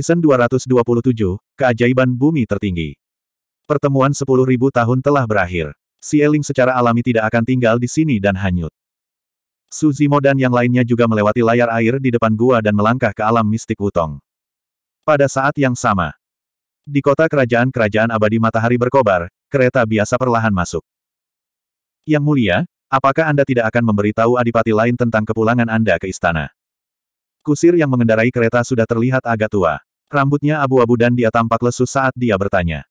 Season 227, Keajaiban Bumi Tertinggi. Pertemuan 10.000 tahun telah berakhir. Sieling secara alami tidak akan tinggal di sini dan hanyut. Suzimo dan yang lainnya juga melewati layar air di depan gua dan melangkah ke alam mistik Wutong. Pada saat yang sama, di kota kerajaan-kerajaan abadi matahari berkobar, kereta biasa perlahan masuk. Yang mulia, apakah Anda tidak akan memberitahu adipati lain tentang kepulangan Anda ke istana? Kusir yang mengendarai kereta sudah terlihat agak tua. Rambutnya abu-abu dan dia tampak lesu saat dia bertanya.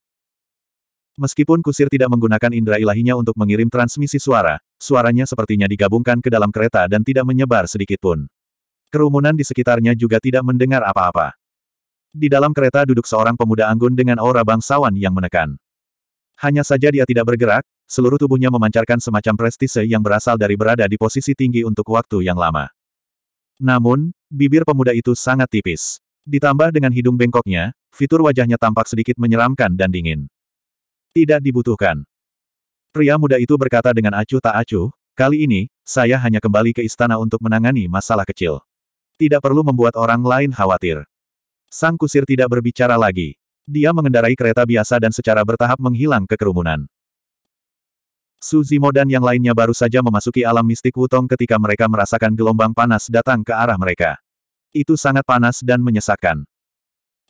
Meskipun Kusir tidak menggunakan indera ilahinya untuk mengirim transmisi suara, suaranya sepertinya digabungkan ke dalam kereta dan tidak menyebar sedikitpun. Kerumunan di sekitarnya juga tidak mendengar apa-apa. Di dalam kereta duduk seorang pemuda anggun dengan aura bangsawan yang menekan. Hanya saja dia tidak bergerak, seluruh tubuhnya memancarkan semacam prestise yang berasal dari berada di posisi tinggi untuk waktu yang lama. Namun, bibir pemuda itu sangat tipis. Ditambah dengan hidung bengkoknya, fitur wajahnya tampak sedikit menyeramkan dan dingin. Tidak dibutuhkan. Pria muda itu berkata dengan acuh tak acuh, kali ini, saya hanya kembali ke istana untuk menangani masalah kecil. Tidak perlu membuat orang lain khawatir. Sang kusir tidak berbicara lagi. Dia mengendarai kereta biasa dan secara bertahap menghilang ke kerumunan. Suzimo dan yang lainnya baru saja memasuki alam mistik Wutong ketika mereka merasakan gelombang panas datang ke arah mereka. Itu sangat panas dan menyesakkan.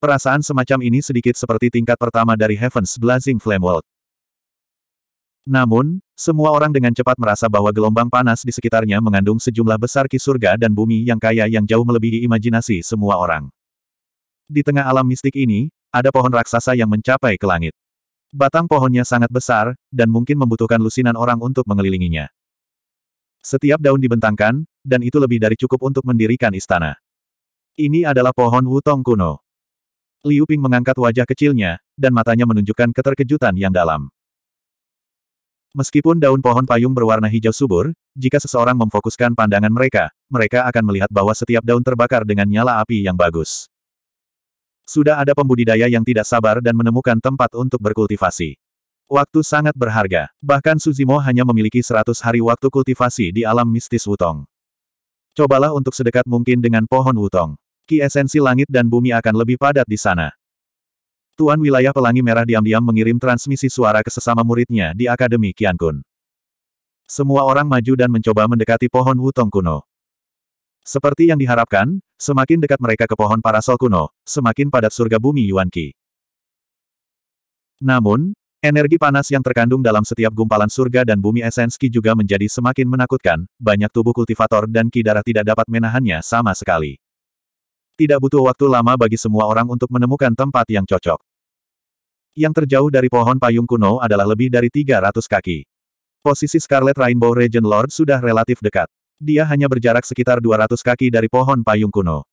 Perasaan semacam ini sedikit seperti tingkat pertama dari Heaven's Blazing Flame World. Namun, semua orang dengan cepat merasa bahwa gelombang panas di sekitarnya mengandung sejumlah besar ki surga dan bumi yang kaya yang jauh melebihi imajinasi semua orang. Di tengah alam mistik ini, ada pohon raksasa yang mencapai ke langit. Batang pohonnya sangat besar, dan mungkin membutuhkan lusinan orang untuk mengelilinginya. Setiap daun dibentangkan, dan itu lebih dari cukup untuk mendirikan istana. Ini adalah pohon wutong kuno. Liu Ping mengangkat wajah kecilnya, dan matanya menunjukkan keterkejutan yang dalam. Meskipun daun pohon payung berwarna hijau subur, jika seseorang memfokuskan pandangan mereka, mereka akan melihat bahwa setiap daun terbakar dengan nyala api yang bagus. Sudah ada pembudidaya yang tidak sabar dan menemukan tempat untuk berkultivasi. Waktu sangat berharga, bahkan Suzimo hanya memiliki 100 hari waktu kultivasi di alam mistis Wutong. Cobalah untuk sedekat mungkin dengan pohon Wutong. Ki esensi langit dan bumi akan lebih padat di sana. Tuan wilayah pelangi merah diam-diam mengirim transmisi suara ke sesama muridnya di Akademi Kiankun. Semua orang maju dan mencoba mendekati pohon Wutong kuno. Seperti yang diharapkan, semakin dekat mereka ke pohon parasol kuno, semakin padat surga bumi Yuan Qi. Namun, energi panas yang terkandung dalam setiap gumpalan surga dan bumi esenski juga menjadi semakin menakutkan, banyak tubuh kultivator dan Ki darah tidak dapat menahannya sama sekali. Tidak butuh waktu lama bagi semua orang untuk menemukan tempat yang cocok. Yang terjauh dari pohon payung kuno adalah lebih dari 300 kaki. Posisi Scarlet Rainbow Regent Lord sudah relatif dekat. Dia hanya berjarak sekitar 200 kaki dari pohon payung kuno.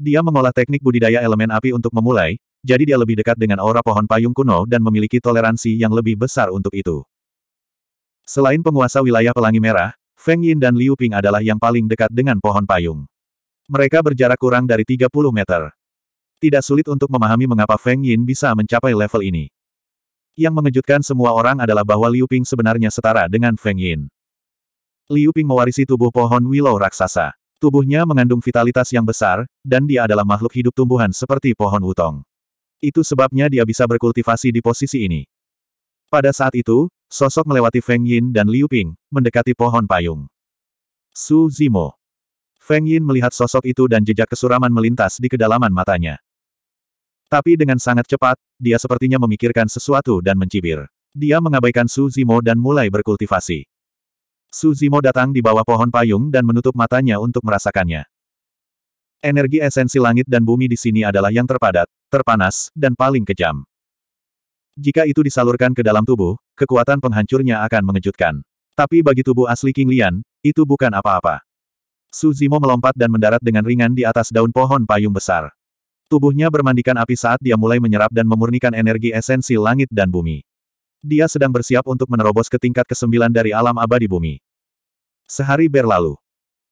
Dia mengolah teknik budidaya elemen api untuk memulai, jadi dia lebih dekat dengan aura pohon payung kuno dan memiliki toleransi yang lebih besar untuk itu. Selain penguasa wilayah Pelangi Merah, Feng Yin dan Liu Ping adalah yang paling dekat dengan pohon payung. Mereka berjarak kurang dari 30 meter. Tidak sulit untuk memahami mengapa Feng Yin bisa mencapai level ini. Yang mengejutkan semua orang adalah bahwa Liu Ping sebenarnya setara dengan Feng Yin. Liu Ping mewarisi tubuh pohon willow raksasa. Tubuhnya mengandung vitalitas yang besar, dan dia adalah makhluk hidup tumbuhan seperti pohon utong. Itu sebabnya dia bisa berkultivasi di posisi ini. Pada saat itu, sosok melewati Feng Yin dan Liu Ping, mendekati pohon payung. Su Zimo. Feng Yin melihat sosok itu dan jejak kesuraman melintas di kedalaman matanya. Tapi dengan sangat cepat, dia sepertinya memikirkan sesuatu dan mencibir. Dia mengabaikan Su Zimo dan mulai berkultivasi. Su Zimo datang di bawah pohon payung dan menutup matanya untuk merasakannya. Energi esensi langit dan bumi di sini adalah yang terpadat, terpanas, dan paling kejam. Jika itu disalurkan ke dalam tubuh, kekuatan penghancurnya akan mengejutkan. Tapi bagi tubuh asli King Lian, itu bukan apa-apa. Su Zimo melompat dan mendarat dengan ringan di atas daun pohon payung besar. Tubuhnya bermandikan api saat dia mulai menyerap dan memurnikan energi esensi langit dan bumi. Dia sedang bersiap untuk menerobos ke tingkat kesembilan dari alam abadi bumi. Sehari berlalu.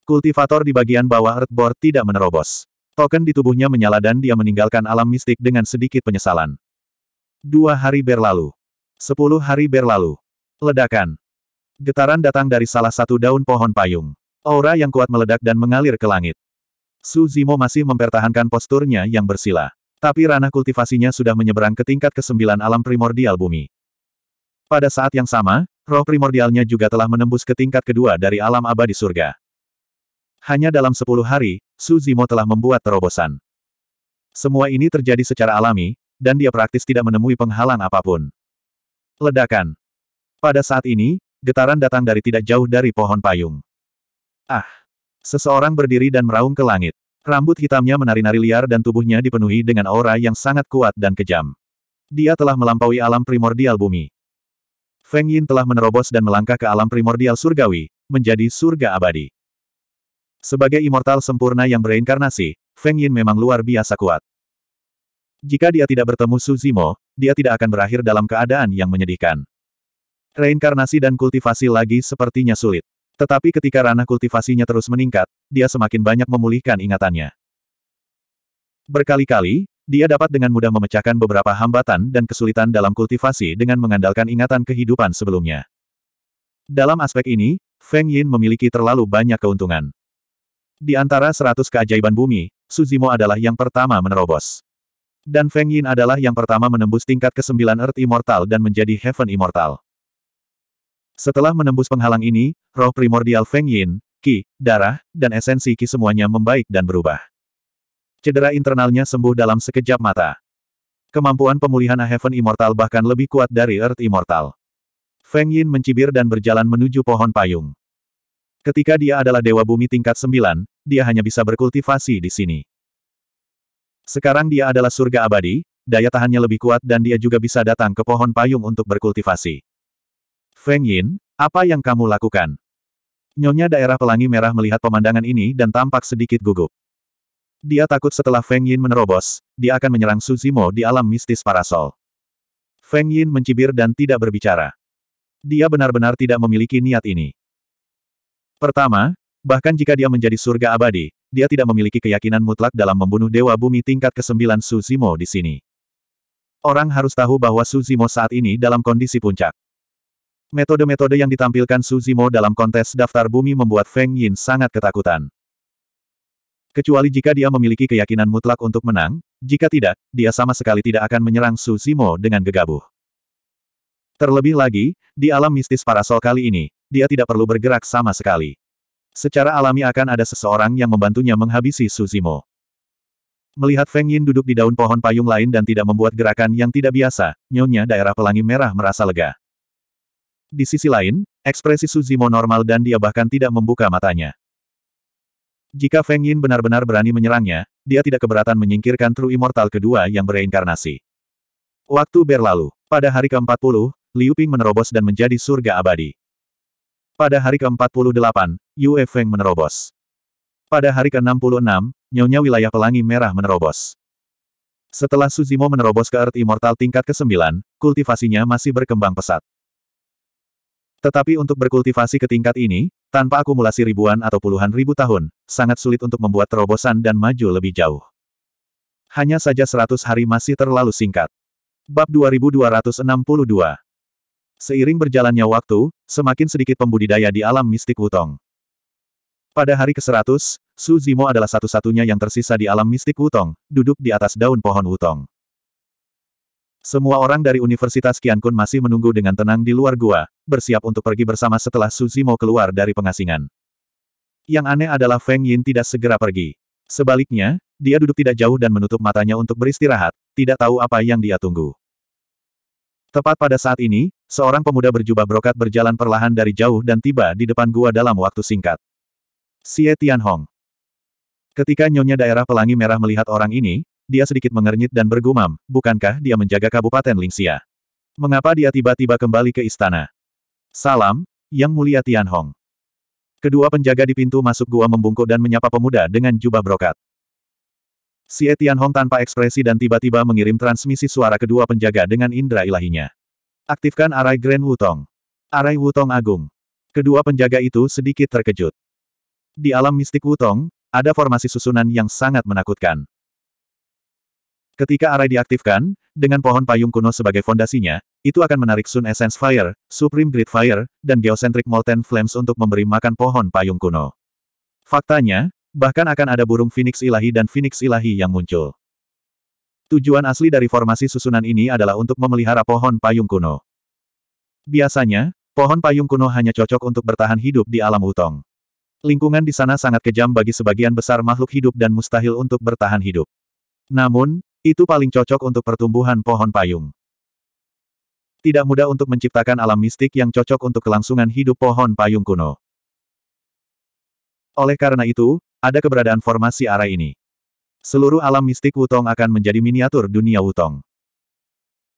Kultivator di bagian bawah Earthboard tidak menerobos. Token di tubuhnya menyala dan dia meninggalkan alam mistik dengan sedikit penyesalan. Dua hari berlalu. Sepuluh hari berlalu. Ledakan. Getaran datang dari salah satu daun pohon payung. Aura yang kuat meledak dan mengalir ke langit. Su Zimo masih mempertahankan posturnya yang bersila. Tapi ranah kultivasinya sudah menyeberang ke tingkat kesembilan alam primordial bumi. Pada saat yang sama, roh primordialnya juga telah menembus ke tingkat kedua dari alam abadi surga. Hanya dalam sepuluh hari, Su Zimo telah membuat terobosan. Semua ini terjadi secara alami, dan dia praktis tidak menemui penghalang apapun. Ledakan. Pada saat ini, getaran datang dari tidak jauh dari pohon payung. Ah! Seseorang berdiri dan meraung ke langit. Rambut hitamnya menari-nari liar dan tubuhnya dipenuhi dengan aura yang sangat kuat dan kejam. Dia telah melampaui alam primordial bumi. Feng Yin telah menerobos dan melangkah ke alam primordial surgawi, menjadi surga abadi. Sebagai immortal sempurna yang bereinkarnasi, Feng Yin memang luar biasa kuat. Jika dia tidak bertemu Su Zimo, dia tidak akan berakhir dalam keadaan yang menyedihkan. Reinkarnasi dan kultivasi lagi sepertinya sulit. Tetapi ketika ranah kultivasinya terus meningkat, dia semakin banyak memulihkan ingatannya. Berkali-kali, dia dapat dengan mudah memecahkan beberapa hambatan dan kesulitan dalam kultivasi dengan mengandalkan ingatan kehidupan sebelumnya. Dalam aspek ini, Feng Yin memiliki terlalu banyak keuntungan. Di antara seratus keajaiban bumi, Suzimo adalah yang pertama menerobos. Dan Feng Yin adalah yang pertama menembus tingkat ke-9 Earth Immortal dan menjadi Heaven Immortal. Setelah menembus penghalang ini, roh primordial Feng Yin, Qi, darah, dan esensi Qi semuanya membaik dan berubah. Cedera internalnya sembuh dalam sekejap mata. Kemampuan pemulihan A Heaven Immortal bahkan lebih kuat dari Earth Immortal. Feng Yin mencibir dan berjalan menuju pohon payung. Ketika dia adalah dewa bumi tingkat 9, dia hanya bisa berkultivasi di sini. Sekarang dia adalah surga abadi, daya tahannya lebih kuat dan dia juga bisa datang ke pohon payung untuk berkultivasi. Feng Yin, apa yang kamu lakukan? Nyonya daerah pelangi merah melihat pemandangan ini dan tampak sedikit gugup. Dia takut setelah Feng Yin menerobos, dia akan menyerang Su Zimo di alam mistis parasol. Feng Yin mencibir dan tidak berbicara. Dia benar-benar tidak memiliki niat ini. Pertama, bahkan jika dia menjadi surga abadi, dia tidak memiliki keyakinan mutlak dalam membunuh Dewa Bumi tingkat ke-9 Zimo di sini. Orang harus tahu bahwa Su Zimo saat ini dalam kondisi puncak. Metode-metode yang ditampilkan Suzimo dalam kontes daftar bumi membuat Feng Yin sangat ketakutan. Kecuali jika dia memiliki keyakinan mutlak untuk menang, jika tidak, dia sama sekali tidak akan menyerang Suzimo dengan gegabah. Terlebih lagi, di alam mistis parasol kali ini, dia tidak perlu bergerak sama sekali. Secara alami akan ada seseorang yang membantunya menghabisi Suzimo. Melihat Feng Yin duduk di daun pohon payung lain dan tidak membuat gerakan yang tidak biasa, nyonya daerah pelangi merah merasa lega. Di sisi lain, ekspresi Suzimo normal dan dia bahkan tidak membuka matanya. Jika Feng Yin benar-benar berani menyerangnya, dia tidak keberatan menyingkirkan True Immortal kedua yang bereinkarnasi. Waktu berlalu. Pada hari ke-40, Liu Ping menerobos dan menjadi surga abadi. Pada hari ke-48, Yue Feng menerobos. Pada hari ke-66, Nyonya Wilayah Pelangi Merah menerobos. Setelah Suzimo menerobos ke Earth Immortal tingkat ke-9, kultivasinya masih berkembang pesat. Tetapi untuk berkultivasi ke tingkat ini, tanpa akumulasi ribuan atau puluhan ribu tahun, sangat sulit untuk membuat terobosan dan maju lebih jauh. Hanya saja 100 hari masih terlalu singkat. Bab 2262 Seiring berjalannya waktu, semakin sedikit pembudidaya di alam mistik Wutong. Pada hari ke-100, Su Zimo adalah satu-satunya yang tersisa di alam mistik Wutong, duduk di atas daun pohon Wutong. Semua orang dari Universitas Qiankun masih menunggu dengan tenang di luar gua, bersiap untuk pergi bersama setelah Suzy mau keluar dari pengasingan. Yang aneh adalah Feng Yin tidak segera pergi. Sebaliknya, dia duduk tidak jauh dan menutup matanya untuk beristirahat, tidak tahu apa yang dia tunggu. Tepat pada saat ini, seorang pemuda berjubah brokat berjalan perlahan dari jauh dan tiba di depan gua dalam waktu singkat. Xie Tianhong. Ketika Nyonya Daerah Pelangi Merah melihat orang ini, dia sedikit mengernyit dan bergumam, bukankah dia menjaga Kabupaten Lingxia? Mengapa dia tiba-tiba kembali ke istana? Salam, Yang Mulia Tian Hong. Kedua penjaga di pintu masuk gua membungkuk dan menyapa pemuda dengan jubah brokat. Si Hong tanpa ekspresi dan tiba-tiba mengirim transmisi suara kedua penjaga dengan indera ilahinya. Aktifkan arai Grand Wutong. Arai Wutong Agung. Kedua penjaga itu sedikit terkejut. Di alam mistik Wutong, ada formasi susunan yang sangat menakutkan. Ketika arai diaktifkan, dengan pohon payung kuno sebagai fondasinya, itu akan menarik Sun Essence Fire, Supreme Great Fire, dan Geocentric Molten Flames untuk memberi makan pohon payung kuno. Faktanya, bahkan akan ada burung Phoenix Ilahi dan Phoenix Ilahi yang muncul. Tujuan asli dari formasi susunan ini adalah untuk memelihara pohon payung kuno. Biasanya, pohon payung kuno hanya cocok untuk bertahan hidup di alam utong. Lingkungan di sana sangat kejam bagi sebagian besar makhluk hidup dan mustahil untuk bertahan hidup. Namun, itu paling cocok untuk pertumbuhan pohon payung. Tidak mudah untuk menciptakan alam mistik yang cocok untuk kelangsungan hidup pohon payung kuno. Oleh karena itu, ada keberadaan formasi arah ini. Seluruh alam mistik Wutong akan menjadi miniatur dunia Wutong.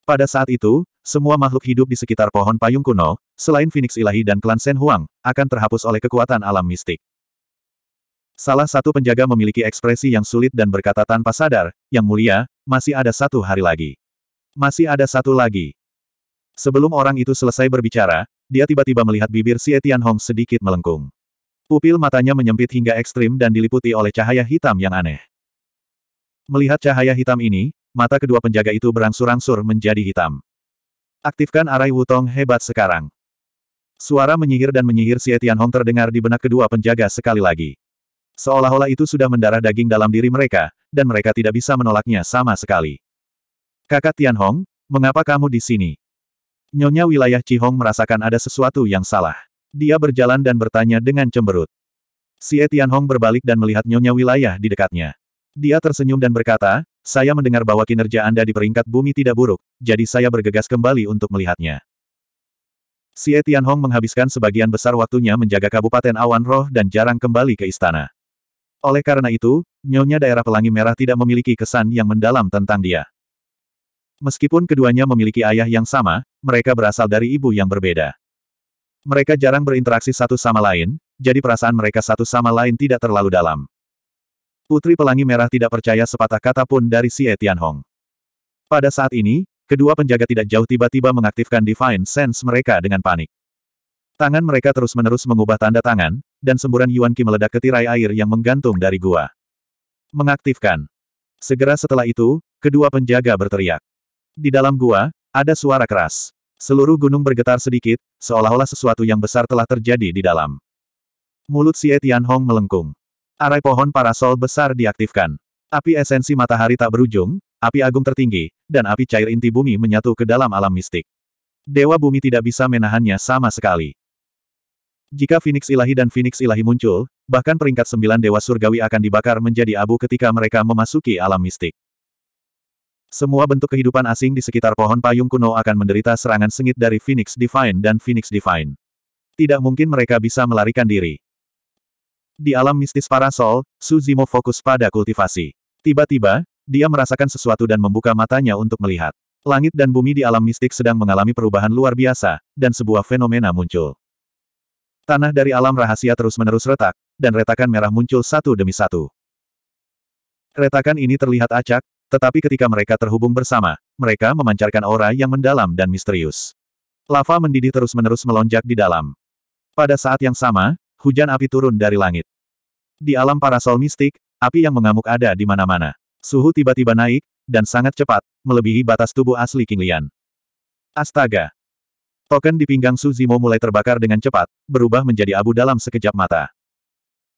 Pada saat itu, semua makhluk hidup di sekitar pohon payung kuno, selain Phoenix Ilahi dan klan Sen Huang, akan terhapus oleh kekuatan alam mistik. Salah satu penjaga memiliki ekspresi yang sulit dan berkata tanpa sadar, Yang mulia, masih ada satu hari lagi. Masih ada satu lagi. Sebelum orang itu selesai berbicara, dia tiba-tiba melihat bibir si Etian Hong sedikit melengkung. Pupil matanya menyempit hingga ekstrim dan diliputi oleh cahaya hitam yang aneh. Melihat cahaya hitam ini, mata kedua penjaga itu berangsur-angsur menjadi hitam. Aktifkan arai wutong hebat sekarang. Suara menyihir dan menyihir si Etian Hong terdengar di benak kedua penjaga sekali lagi. Seolah-olah itu sudah mendarah daging dalam diri mereka, dan mereka tidak bisa menolaknya sama sekali. Kakak Tianhong, mengapa kamu di sini? Nyonya wilayah Cihong merasakan ada sesuatu yang salah. Dia berjalan dan bertanya dengan cemberut. Si Tianhong berbalik dan melihat Nyonya wilayah di dekatnya. Dia tersenyum dan berkata, saya mendengar bahwa kinerja Anda di peringkat bumi tidak buruk, jadi saya bergegas kembali untuk melihatnya. Si Tianhong menghabiskan sebagian besar waktunya menjaga Kabupaten Awan Roh dan jarang kembali ke istana. Oleh karena itu, nyonya daerah pelangi merah tidak memiliki kesan yang mendalam tentang dia. Meskipun keduanya memiliki ayah yang sama, mereka berasal dari ibu yang berbeda. Mereka jarang berinteraksi satu sama lain, jadi perasaan mereka satu sama lain tidak terlalu dalam. Putri Pelangi Merah tidak percaya sepatah kata pun dari si Etianhong. Pada saat ini, kedua penjaga tidak jauh tiba-tiba mengaktifkan Divine Sense mereka dengan panik. Tangan mereka terus-menerus mengubah tanda tangan, dan semburan Yuan Qi meledak ke tirai air yang menggantung dari gua. Mengaktifkan. Segera setelah itu, kedua penjaga berteriak. Di dalam gua, ada suara keras. Seluruh gunung bergetar sedikit, seolah-olah sesuatu yang besar telah terjadi di dalam. Mulut Xie Tianhong melengkung. Arai pohon parasol besar diaktifkan. Api esensi matahari tak berujung, api agung tertinggi, dan api cair inti bumi menyatu ke dalam alam mistik. Dewa bumi tidak bisa menahannya sama sekali. Jika Phoenix Ilahi dan Phoenix Ilahi muncul, bahkan peringkat sembilan Dewa Surgawi akan dibakar menjadi abu ketika mereka memasuki alam mistik. Semua bentuk kehidupan asing di sekitar pohon payung kuno akan menderita serangan sengit dari Phoenix Divine dan Phoenix Divine. Tidak mungkin mereka bisa melarikan diri. Di alam mistis parasol, Suzimo fokus pada kultivasi. Tiba-tiba, dia merasakan sesuatu dan membuka matanya untuk melihat. Langit dan bumi di alam mistik sedang mengalami perubahan luar biasa, dan sebuah fenomena muncul. Tanah dari alam rahasia terus-menerus retak, dan retakan merah muncul satu demi satu. Retakan ini terlihat acak, tetapi ketika mereka terhubung bersama, mereka memancarkan aura yang mendalam dan misterius. Lava mendidih terus-menerus melonjak di dalam. Pada saat yang sama, hujan api turun dari langit. Di alam parasol mistik, api yang mengamuk ada di mana-mana. Suhu tiba-tiba naik, dan sangat cepat, melebihi batas tubuh asli King Lian. Astaga! Token di pinggang Su Zimo mulai terbakar dengan cepat, berubah menjadi abu dalam sekejap mata.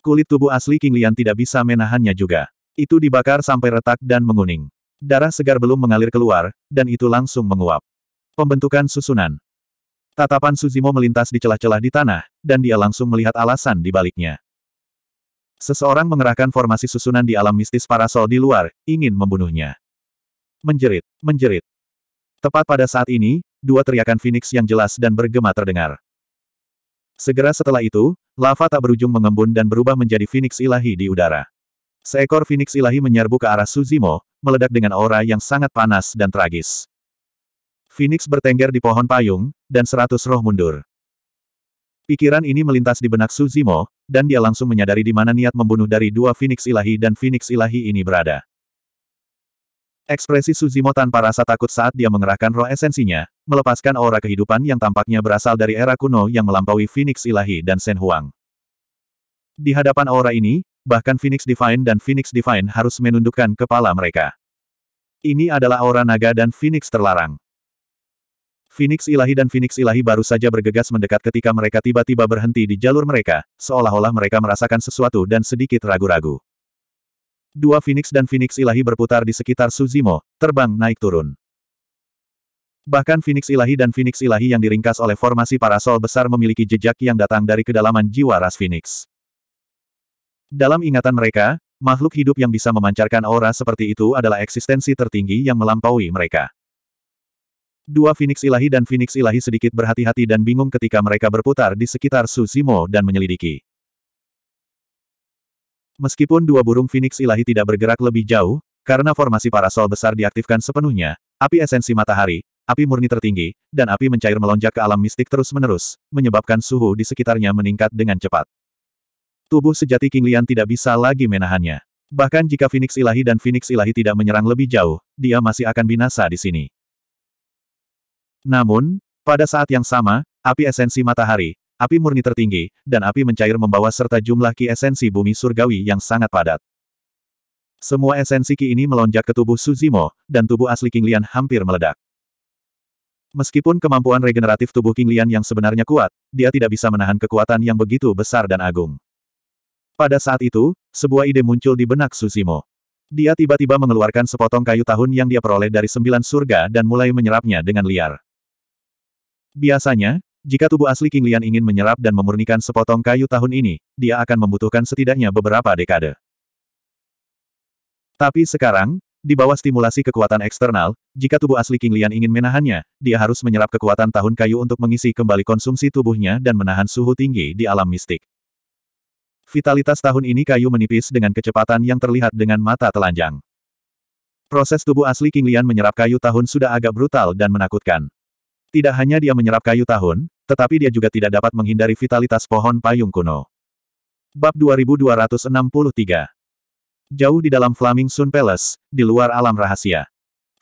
Kulit tubuh asli King Lian tidak bisa menahannya juga. Itu dibakar sampai retak dan menguning. Darah segar belum mengalir keluar, dan itu langsung menguap. Pembentukan susunan. Tatapan Suzimo melintas di celah-celah di tanah, dan dia langsung melihat alasan di baliknya. Seseorang mengerahkan formasi susunan di alam mistis parasol di luar, ingin membunuhnya. Menjerit, menjerit. Tepat pada saat ini, dua teriakan Phoenix yang jelas dan bergema terdengar. Segera setelah itu, lava tak berujung mengembun dan berubah menjadi Phoenix ilahi di udara. Seekor Phoenix ilahi menyerbu ke arah Suzimo, meledak dengan aura yang sangat panas dan tragis. Phoenix bertengger di pohon payung, dan seratus roh mundur. Pikiran ini melintas di benak Suzimo, dan dia langsung menyadari di mana niat membunuh dari dua Phoenix ilahi dan Phoenix ilahi ini berada. Ekspresi Suzimo tanpa rasa takut saat dia mengerahkan roh esensinya, melepaskan aura kehidupan yang tampaknya berasal dari era kuno yang melampaui Phoenix Ilahi dan Sen Huang. Di hadapan aura ini, bahkan Phoenix Divine dan Phoenix Divine harus menundukkan kepala mereka. Ini adalah aura naga dan Phoenix terlarang. Phoenix Ilahi dan Phoenix Ilahi baru saja bergegas mendekat ketika mereka tiba-tiba berhenti di jalur mereka, seolah-olah mereka merasakan sesuatu dan sedikit ragu-ragu. Dua Phoenix dan Phoenix ilahi berputar di sekitar Suzimo, terbang naik turun. Bahkan Phoenix ilahi dan Phoenix ilahi yang diringkas oleh formasi parasol besar memiliki jejak yang datang dari kedalaman jiwa ras Phoenix. Dalam ingatan mereka, makhluk hidup yang bisa memancarkan aura seperti itu adalah eksistensi tertinggi yang melampaui mereka. Dua Phoenix ilahi dan Phoenix ilahi sedikit berhati-hati dan bingung ketika mereka berputar di sekitar Suzimo dan menyelidiki. Meskipun dua burung Phoenix ilahi tidak bergerak lebih jauh, karena formasi parasol besar diaktifkan sepenuhnya, api esensi matahari, api murni tertinggi, dan api mencair melonjak ke alam mistik terus-menerus, menyebabkan suhu di sekitarnya meningkat dengan cepat. Tubuh sejati King Lian tidak bisa lagi menahannya. Bahkan jika Phoenix ilahi dan Phoenix ilahi tidak menyerang lebih jauh, dia masih akan binasa di sini. Namun, pada saat yang sama, api esensi matahari, api murni tertinggi, dan api mencair membawa serta jumlah ki esensi bumi surgawi yang sangat padat. Semua esensi ki ini melonjak ke tubuh Suzimo, dan tubuh asli King Lian hampir meledak. Meskipun kemampuan regeneratif tubuh King Lian yang sebenarnya kuat, dia tidak bisa menahan kekuatan yang begitu besar dan agung. Pada saat itu, sebuah ide muncul di benak Suzimo. Dia tiba-tiba mengeluarkan sepotong kayu tahun yang dia peroleh dari sembilan surga dan mulai menyerapnya dengan liar. Biasanya, jika tubuh asli King Lian ingin menyerap dan memurnikan sepotong kayu tahun ini, dia akan membutuhkan setidaknya beberapa dekade. Tapi sekarang, di bawah stimulasi kekuatan eksternal, jika tubuh asli King Lian ingin menahannya, dia harus menyerap kekuatan tahun kayu untuk mengisi kembali konsumsi tubuhnya dan menahan suhu tinggi di alam mistik. Vitalitas tahun ini kayu menipis dengan kecepatan yang terlihat dengan mata telanjang. Proses tubuh asli King Lian menyerap kayu tahun sudah agak brutal dan menakutkan. Tidak hanya dia menyerap kayu tahun, tetapi dia juga tidak dapat menghindari vitalitas pohon payung kuno. Bab 2263 Jauh di dalam Flaming Sun Palace, di luar alam rahasia.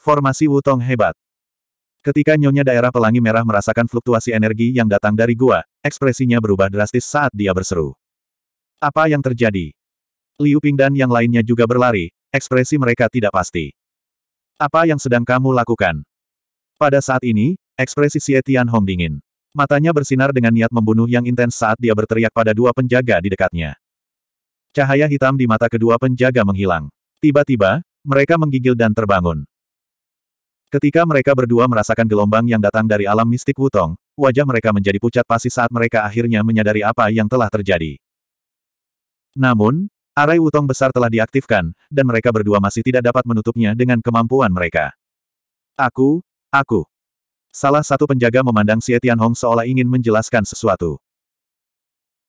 Formasi Wutong hebat. Ketika Nyonya Daerah Pelangi Merah merasakan fluktuasi energi yang datang dari gua, ekspresinya berubah drastis saat dia berseru. Apa yang terjadi? Liu Ping dan yang lainnya juga berlari, ekspresi mereka tidak pasti. Apa yang sedang kamu lakukan? Pada saat ini, ekspresi Xie Tian Hong dingin. Matanya bersinar dengan niat membunuh yang intens saat dia berteriak pada dua penjaga di dekatnya. Cahaya hitam di mata kedua penjaga menghilang. Tiba-tiba, mereka menggigil dan terbangun. Ketika mereka berdua merasakan gelombang yang datang dari alam mistik Wutong, wajah mereka menjadi pucat pasi saat mereka akhirnya menyadari apa yang telah terjadi. Namun, arai Wutong besar telah diaktifkan, dan mereka berdua masih tidak dapat menutupnya dengan kemampuan mereka. Aku, aku, Salah satu penjaga memandang Xie Tianhong seolah ingin menjelaskan sesuatu.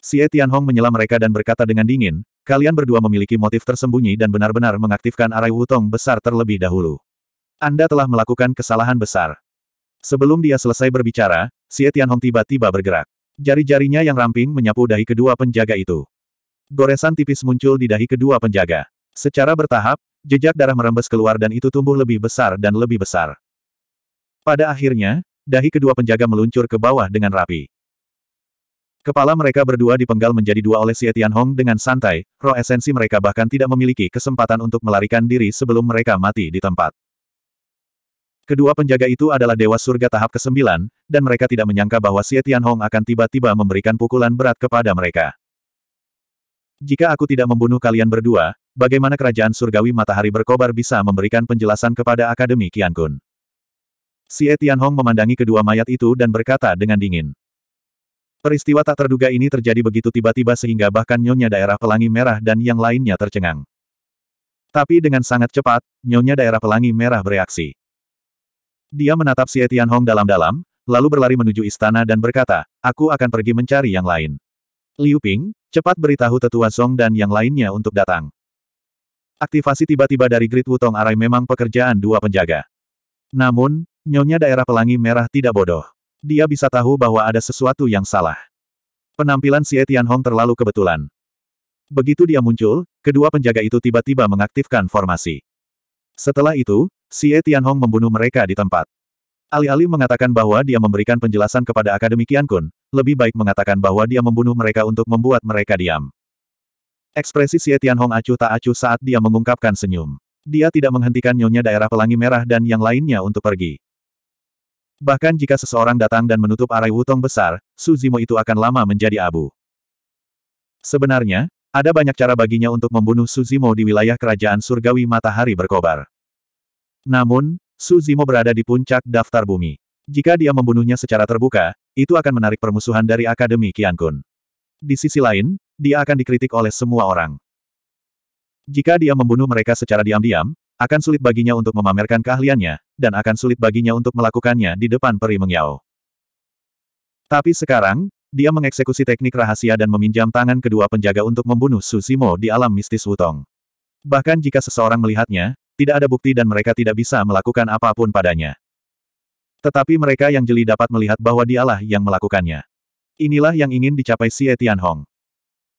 Xie Tianhong menyela mereka dan berkata dengan dingin, kalian berdua memiliki motif tersembunyi dan benar-benar mengaktifkan arai wutong besar terlebih dahulu. Anda telah melakukan kesalahan besar. Sebelum dia selesai berbicara, Xie Tianhong tiba-tiba bergerak. Jari-jarinya yang ramping menyapu dahi kedua penjaga itu. Goresan tipis muncul di dahi kedua penjaga. Secara bertahap, jejak darah merembes keluar dan itu tumbuh lebih besar dan lebih besar. Pada akhirnya, dahi kedua penjaga meluncur ke bawah dengan rapi. Kepala mereka berdua dipenggal menjadi dua oleh Xie Tianhong dengan santai, roh esensi mereka bahkan tidak memiliki kesempatan untuk melarikan diri sebelum mereka mati di tempat. Kedua penjaga itu adalah Dewa Surga tahap ke-9, dan mereka tidak menyangka bahwa Xie Tianhong akan tiba-tiba memberikan pukulan berat kepada mereka. Jika aku tidak membunuh kalian berdua, bagaimana kerajaan surgawi matahari berkobar bisa memberikan penjelasan kepada Akademi Qiankun? Si Etian Hong memandangi kedua mayat itu dan berkata dengan dingin. Peristiwa tak terduga ini terjadi begitu tiba-tiba sehingga bahkan nyonya daerah pelangi merah dan yang lainnya tercengang. Tapi dengan sangat cepat, nyonya daerah pelangi merah bereaksi. Dia menatap si Etian Hong dalam-dalam, lalu berlari menuju istana dan berkata, aku akan pergi mencari yang lain. Liu Ping, cepat beritahu tetua Song dan yang lainnya untuk datang. Aktivasi tiba-tiba dari Great Wutong Arai memang pekerjaan dua penjaga. Namun, Nyonya daerah pelangi merah tidak bodoh. Dia bisa tahu bahwa ada sesuatu yang salah. Penampilan si Etian Hong terlalu kebetulan. Begitu dia muncul, kedua penjaga itu tiba-tiba mengaktifkan formasi. Setelah itu, si Etian Hong membunuh mereka di tempat. Alih-alih mengatakan bahwa dia memberikan penjelasan kepada Akademi Kian Kun, lebih baik mengatakan bahwa dia membunuh mereka untuk membuat mereka diam. Ekspresi si Etian Hong acuh tak acuh saat dia mengungkapkan senyum. Dia tidak menghentikan nyonya daerah pelangi merah dan yang lainnya untuk pergi. Bahkan jika seseorang datang dan menutup arai wutong besar, Suzimo itu akan lama menjadi abu. Sebenarnya, ada banyak cara baginya untuk membunuh Suzimo di wilayah kerajaan surgawi matahari berkobar. Namun, Suzimo berada di puncak daftar bumi. Jika dia membunuhnya secara terbuka, itu akan menarik permusuhan dari Akademi Kun. Di sisi lain, dia akan dikritik oleh semua orang. Jika dia membunuh mereka secara diam-diam, akan sulit baginya untuk memamerkan keahliannya, dan akan sulit baginya untuk melakukannya di depan peri Mengyao. Tapi sekarang, dia mengeksekusi teknik rahasia dan meminjam tangan kedua penjaga untuk membunuh Susimo di alam mistis Wutong. Bahkan jika seseorang melihatnya, tidak ada bukti dan mereka tidak bisa melakukan apapun padanya. Tetapi mereka yang jeli dapat melihat bahwa dialah yang melakukannya. Inilah yang ingin dicapai si Tianhong.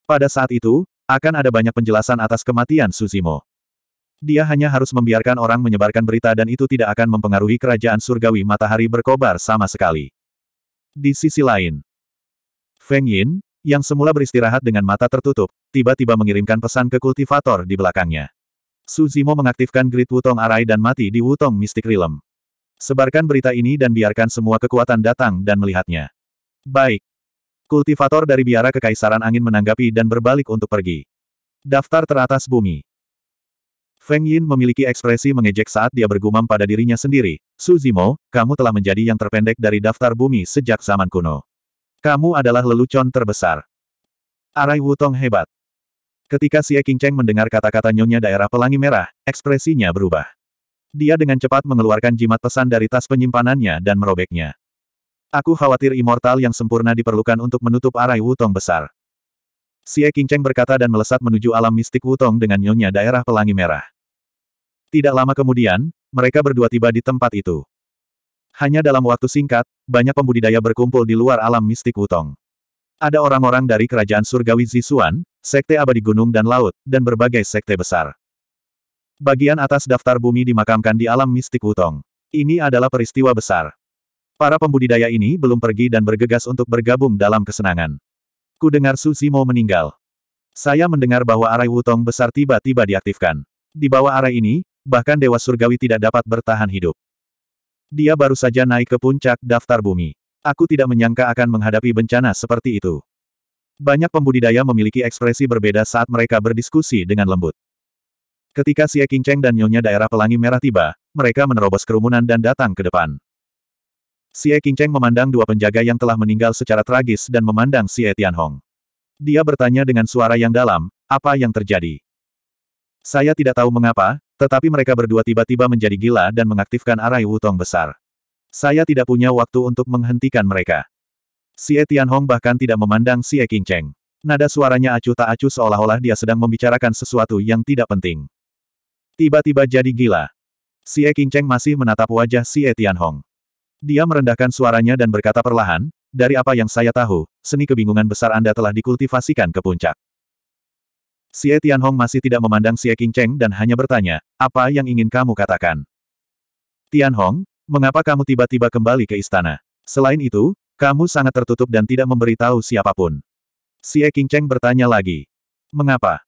Pada saat itu, akan ada banyak penjelasan atas kematian Suzimo. Dia hanya harus membiarkan orang menyebarkan berita dan itu tidak akan mempengaruhi kerajaan surgawi matahari berkobar sama sekali. Di sisi lain, Feng Yin, yang semula beristirahat dengan mata tertutup, tiba-tiba mengirimkan pesan ke kultivator di belakangnya. Su Zimo mengaktifkan grid Wutong Arai dan mati di Wutong Mystic Realm. Sebarkan berita ini dan biarkan semua kekuatan datang dan melihatnya. Baik. Kultivator dari biara Kekaisaran Angin menanggapi dan berbalik untuk pergi. Daftar teratas bumi. Feng Yin memiliki ekspresi mengejek saat dia bergumam pada dirinya sendiri, Su Zimo, kamu telah menjadi yang terpendek dari daftar bumi sejak zaman kuno. Kamu adalah lelucon terbesar. Arai Wutong hebat. Ketika Xie Cheng mendengar kata-kata nyonya daerah pelangi merah, ekspresinya berubah. Dia dengan cepat mengeluarkan jimat pesan dari tas penyimpanannya dan merobeknya. Aku khawatir immortal yang sempurna diperlukan untuk menutup arai Wutong besar. Xie Qingcheng berkata dan melesat menuju alam mistik Wutong dengan nyonya daerah pelangi merah. Tidak lama kemudian, mereka berdua tiba di tempat itu. Hanya dalam waktu singkat, banyak pembudidaya berkumpul di luar alam mistik Wutong. Ada orang-orang dari kerajaan surgawi Zisuan, sekte abadi gunung dan laut, dan berbagai sekte besar. Bagian atas daftar bumi dimakamkan di alam mistik Wutong. Ini adalah peristiwa besar. Para pembudidaya ini belum pergi dan bergegas untuk bergabung dalam kesenangan. Ku dengar Susimo meninggal. Saya mendengar bahwa arai wutong besar tiba-tiba diaktifkan. Di bawah arai ini, bahkan Dewa Surgawi tidak dapat bertahan hidup. Dia baru saja naik ke puncak daftar bumi. Aku tidak menyangka akan menghadapi bencana seperti itu. Banyak pembudidaya memiliki ekspresi berbeda saat mereka berdiskusi dengan lembut. Ketika Xie Qingcheng dan Nyonya Daerah Pelangi Merah tiba, mereka menerobos kerumunan dan datang ke depan. Xie Qingcheng memandang dua penjaga yang telah meninggal secara tragis dan memandang Xie Tianhong. Dia bertanya dengan suara yang dalam, apa yang terjadi? Saya tidak tahu mengapa, tetapi mereka berdua tiba-tiba menjadi gila dan mengaktifkan arai wutong besar. Saya tidak punya waktu untuk menghentikan mereka. Xie Tianhong bahkan tidak memandang Xie Qingcheng. Nada suaranya acuh tak acuh seolah-olah dia sedang membicarakan sesuatu yang tidak penting. Tiba-tiba jadi gila. Xie Qingcheng masih menatap wajah Xie Tianhong. Dia merendahkan suaranya dan berkata perlahan, dari apa yang saya tahu, seni kebingungan besar Anda telah dikultivasikan ke puncak. Xie Tianhong masih tidak memandang Xie Qingcheng dan hanya bertanya, apa yang ingin kamu katakan? Tianhong, mengapa kamu tiba-tiba kembali ke istana? Selain itu, kamu sangat tertutup dan tidak memberitahu siapapun. Xie Qingcheng bertanya lagi. Mengapa?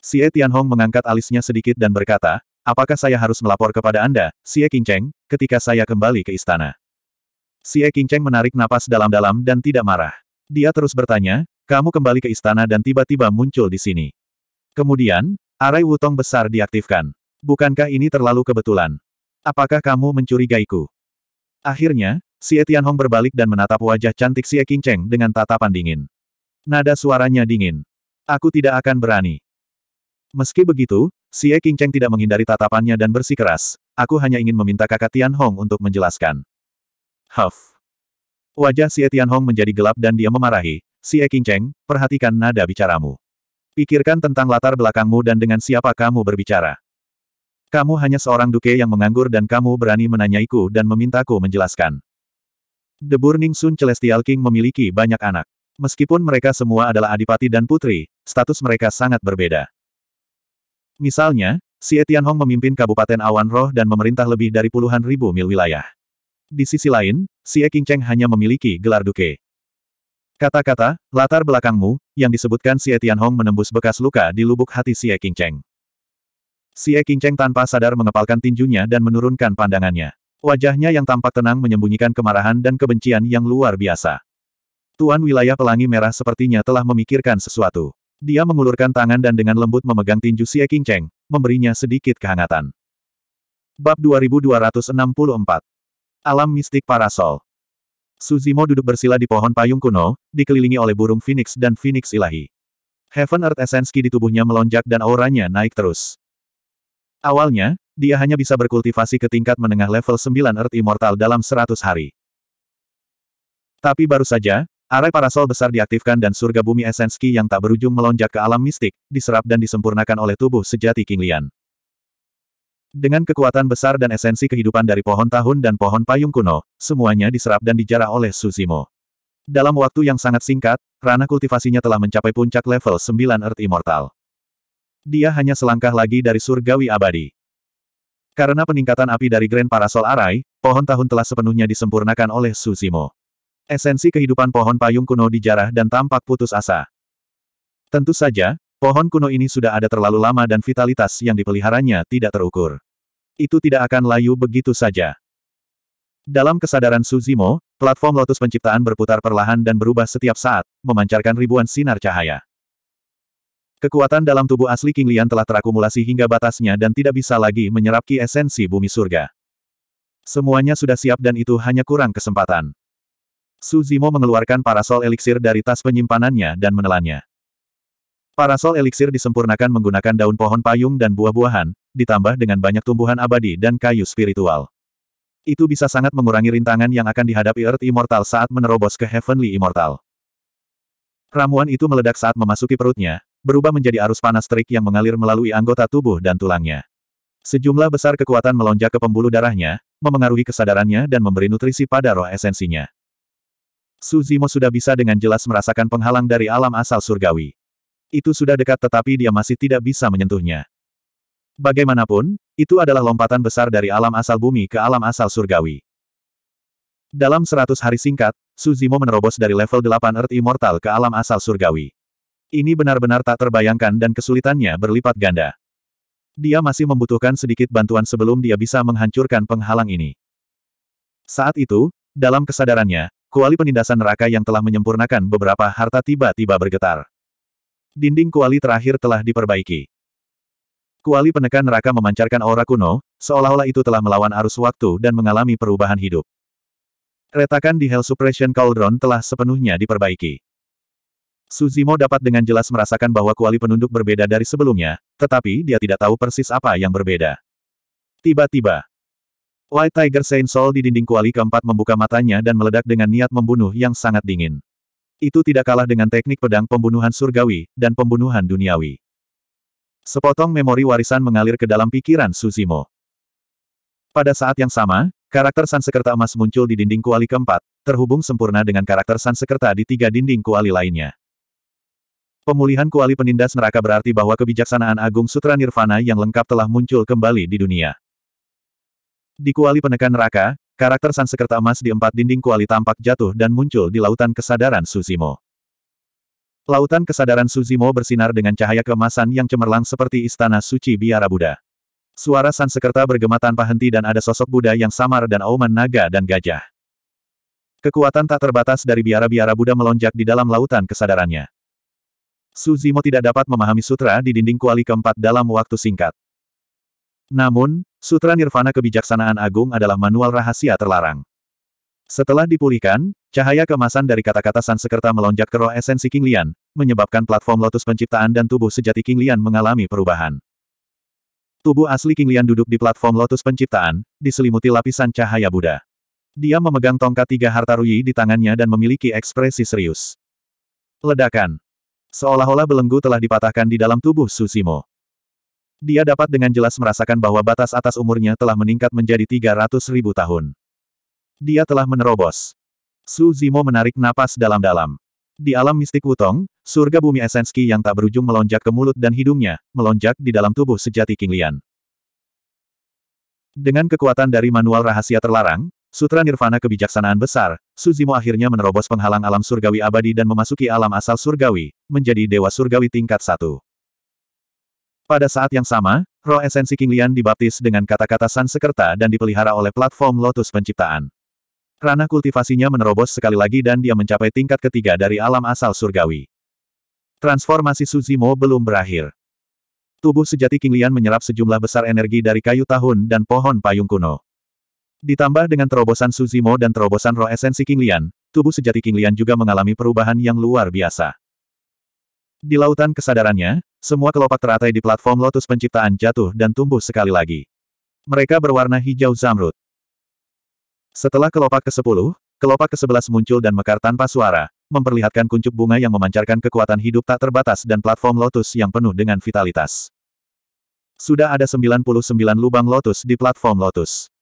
Xie Tianhong mengangkat alisnya sedikit dan berkata, Apakah saya harus melapor kepada Anda, Xie Qingcheng, ketika saya kembali ke istana? Xie Qingcheng menarik napas dalam-dalam dan tidak marah. Dia terus bertanya, kamu kembali ke istana dan tiba-tiba muncul di sini. Kemudian, arai wutong besar diaktifkan. Bukankah ini terlalu kebetulan? Apakah kamu mencurigaiku? Akhirnya, Xie Tianhong berbalik dan menatap wajah cantik Xie Qingcheng dengan tatapan dingin. Nada suaranya dingin. Aku tidak akan berani. Meski begitu, Xie Qingcheng tidak menghindari tatapannya dan bersikeras, aku hanya ingin meminta kakak Tian Hong untuk menjelaskan. Huff. Wajah Xie Tian Hong menjadi gelap dan dia memarahi, Xie Qingcheng, perhatikan nada bicaramu. Pikirkan tentang latar belakangmu dan dengan siapa kamu berbicara. Kamu hanya seorang duke yang menganggur dan kamu berani menanyaiku dan memintaku menjelaskan. The Burning Sun Celestial King memiliki banyak anak. Meskipun mereka semua adalah adipati dan putri, status mereka sangat berbeda. Misalnya, Xie Tianhong memimpin Kabupaten Awan Roh dan memerintah lebih dari puluhan ribu mil wilayah. Di sisi lain, Xie Qingcheng hanya memiliki gelar duke. Kata-kata, latar belakangmu, yang disebutkan Xie Tianhong menembus bekas luka di lubuk hati Xie Qingcheng. Xie Qingcheng tanpa sadar mengepalkan tinjunya dan menurunkan pandangannya. Wajahnya yang tampak tenang menyembunyikan kemarahan dan kebencian yang luar biasa. Tuan wilayah pelangi merah sepertinya telah memikirkan sesuatu. Dia mengulurkan tangan dan dengan lembut memegang tinju Xie Cheng, memberinya sedikit kehangatan. Bab 2264 Alam Mistik Parasol Suzimo duduk bersila di pohon payung kuno, dikelilingi oleh burung phoenix dan phoenix ilahi. Heaven Earth Essence di tubuhnya melonjak dan auranya naik terus. Awalnya, dia hanya bisa berkultivasi ke tingkat menengah level 9 Earth Immortal dalam 100 hari. Tapi baru saja, Arai parasol besar diaktifkan dan surga bumi esenski yang tak berujung melonjak ke alam mistik, diserap dan disempurnakan oleh tubuh sejati King Lian. Dengan kekuatan besar dan esensi kehidupan dari pohon tahun dan pohon payung kuno, semuanya diserap dan dijarah oleh Suzimo. Dalam waktu yang sangat singkat, ranah kultivasinya telah mencapai puncak level 9 Earth Immortal. Dia hanya selangkah lagi dari surgawi abadi. Karena peningkatan api dari Grand Parasol Arai, pohon tahun telah sepenuhnya disempurnakan oleh Suzimo. Esensi kehidupan pohon payung kuno dijarah dan tampak putus asa. Tentu saja, pohon kuno ini sudah ada terlalu lama dan vitalitas yang dipeliharanya tidak terukur. Itu tidak akan layu begitu saja. Dalam kesadaran Suzimo, platform lotus penciptaan berputar perlahan dan berubah setiap saat, memancarkan ribuan sinar cahaya. Kekuatan dalam tubuh asli King Lian telah terakumulasi hingga batasnya dan tidak bisa lagi menyerap ki esensi bumi surga. Semuanya sudah siap dan itu hanya kurang kesempatan. Su Zimo mengeluarkan parasol eliksir dari tas penyimpanannya dan menelannya. Parasol eliksir disempurnakan menggunakan daun pohon payung dan buah-buahan, ditambah dengan banyak tumbuhan abadi dan kayu spiritual. Itu bisa sangat mengurangi rintangan yang akan dihadapi Earth Immortal saat menerobos ke Heavenly Immortal. Ramuan itu meledak saat memasuki perutnya, berubah menjadi arus panas terik yang mengalir melalui anggota tubuh dan tulangnya. Sejumlah besar kekuatan melonjak ke pembuluh darahnya, memengaruhi kesadarannya dan memberi nutrisi pada roh esensinya. Suzimo sudah bisa dengan jelas merasakan penghalang dari alam asal surgawi. Itu sudah dekat tetapi dia masih tidak bisa menyentuhnya. Bagaimanapun, itu adalah lompatan besar dari alam asal bumi ke alam asal surgawi. Dalam seratus hari singkat, Suzimo menerobos dari level 8 Earth Immortal ke alam asal surgawi. Ini benar-benar tak terbayangkan dan kesulitannya berlipat ganda. Dia masih membutuhkan sedikit bantuan sebelum dia bisa menghancurkan penghalang ini. Saat itu, dalam kesadarannya, kuali penindasan neraka yang telah menyempurnakan beberapa harta tiba-tiba bergetar. Dinding kuali terakhir telah diperbaiki. Kuali penekan neraka memancarkan aura kuno, seolah-olah itu telah melawan arus waktu dan mengalami perubahan hidup. Retakan di Hell Suppression Cauldron telah sepenuhnya diperbaiki. Suzimo dapat dengan jelas merasakan bahwa kuali penunduk berbeda dari sebelumnya, tetapi dia tidak tahu persis apa yang berbeda. Tiba-tiba, White Tiger Saint Soul di dinding kuali keempat membuka matanya dan meledak dengan niat membunuh yang sangat dingin. Itu tidak kalah dengan teknik pedang pembunuhan surgawi, dan pembunuhan duniawi. Sepotong memori warisan mengalir ke dalam pikiran Suzimo. Pada saat yang sama, karakter Sansekerta Emas muncul di dinding kuali keempat, terhubung sempurna dengan karakter Sansekerta di tiga dinding kuali lainnya. Pemulihan kuali penindas neraka berarti bahwa kebijaksanaan agung Sutra Nirvana yang lengkap telah muncul kembali di dunia. Di kuali penekan neraka, karakter Sansekerta emas di empat dinding kuali tampak jatuh dan muncul di lautan kesadaran Suzimo. Lautan kesadaran Suzimo bersinar dengan cahaya keemasan yang cemerlang seperti istana suci biara Buddha. Suara Sansekerta bergema tanpa henti dan ada sosok Buddha yang samar dan auman naga dan gajah. Kekuatan tak terbatas dari biara-biara Buddha melonjak di dalam lautan kesadarannya. Suzimo tidak dapat memahami sutra di dinding kuali keempat dalam waktu singkat. Namun, Sutra Nirvana Kebijaksanaan Agung adalah manual rahasia terlarang. Setelah dipulihkan, cahaya kemasan dari kata-kata Sansekerta melonjak ke roh esensi King Lian, menyebabkan platform lotus penciptaan dan tubuh sejati King Lian mengalami perubahan. Tubuh asli King Lian duduk di platform lotus penciptaan, diselimuti lapisan cahaya Buddha. Dia memegang tongkat tiga harta ruyi di tangannya dan memiliki ekspresi serius. Ledakan. Seolah-olah belenggu telah dipatahkan di dalam tubuh Susimo. Dia dapat dengan jelas merasakan bahwa batas atas umurnya telah meningkat menjadi 300 ribu tahun. Dia telah menerobos. Su Zimo menarik napas dalam-dalam. Di alam mistik Wutong, surga bumi esenski yang tak berujung melonjak ke mulut dan hidungnya, melonjak di dalam tubuh sejati King Lian. Dengan kekuatan dari manual rahasia terlarang, Sutra Nirvana kebijaksanaan besar, Suzimo akhirnya menerobos penghalang alam surgawi abadi dan memasuki alam asal surgawi, menjadi dewa surgawi tingkat satu. Pada saat yang sama, roh esensi King Lian dibaptis dengan kata-kata Sansekerta dan dipelihara oleh platform Lotus Penciptaan. Ranah kultivasinya menerobos sekali lagi dan dia mencapai tingkat ketiga dari alam asal surgawi. Transformasi Suzimo belum berakhir. Tubuh sejati King Lian menyerap sejumlah besar energi dari kayu tahun dan pohon payung kuno. Ditambah dengan terobosan Suzimo dan terobosan roh esensi King Lian, tubuh sejati King Lian juga mengalami perubahan yang luar biasa. Di lautan kesadarannya, semua kelopak teratai di platform lotus penciptaan jatuh dan tumbuh sekali lagi. Mereka berwarna hijau zamrud. Setelah kelopak ke-10, kelopak ke-11 muncul dan mekar tanpa suara, memperlihatkan kuncup bunga yang memancarkan kekuatan hidup tak terbatas dan platform lotus yang penuh dengan vitalitas. Sudah ada 99 lubang lotus di platform lotus.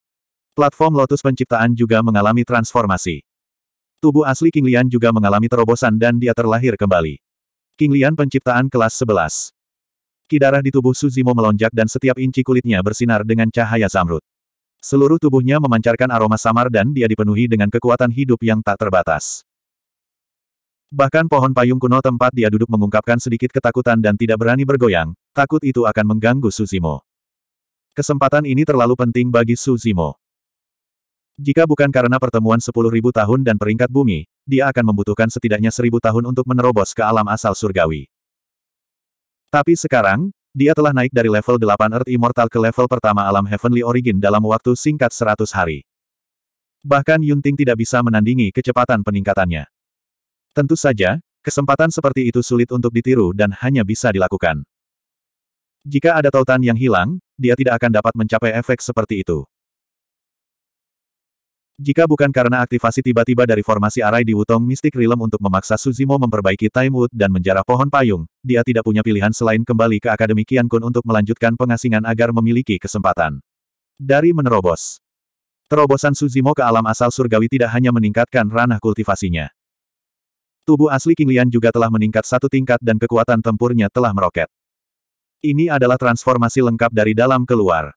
Platform lotus penciptaan juga mengalami transformasi. Tubuh asli King Lian juga mengalami terobosan dan dia terlahir kembali. King Lian penciptaan kelas 11. Kidarah di tubuh Suzimo melonjak dan setiap inci kulitnya bersinar dengan cahaya zamrud. Seluruh tubuhnya memancarkan aroma samar dan dia dipenuhi dengan kekuatan hidup yang tak terbatas. Bahkan pohon payung kuno tempat dia duduk mengungkapkan sedikit ketakutan dan tidak berani bergoyang, takut itu akan mengganggu Suzimo. Kesempatan ini terlalu penting bagi Suzimo. Jika bukan karena pertemuan 10.000 tahun dan peringkat bumi, dia akan membutuhkan setidaknya 1.000 tahun untuk menerobos ke alam asal surgawi. Tapi sekarang, dia telah naik dari level 8 Earth Immortal ke level pertama alam Heavenly Origin dalam waktu singkat 100 hari. Bahkan Yunting tidak bisa menandingi kecepatan peningkatannya. Tentu saja, kesempatan seperti itu sulit untuk ditiru dan hanya bisa dilakukan. Jika ada tautan yang hilang, dia tidak akan dapat mencapai efek seperti itu. Jika bukan karena aktivasi tiba-tiba dari formasi arai di Wutong Mystic Realm untuk memaksa Suzimo memperbaiki Time Wood dan menjarah pohon payung, dia tidak punya pilihan selain kembali ke Akademi Kian Kun untuk melanjutkan pengasingan agar memiliki kesempatan. Dari menerobos. Terobosan Suzimo ke alam asal surgawi tidak hanya meningkatkan ranah kultivasinya. Tubuh asli Lian juga telah meningkat satu tingkat dan kekuatan tempurnya telah meroket. Ini adalah transformasi lengkap dari dalam keluar.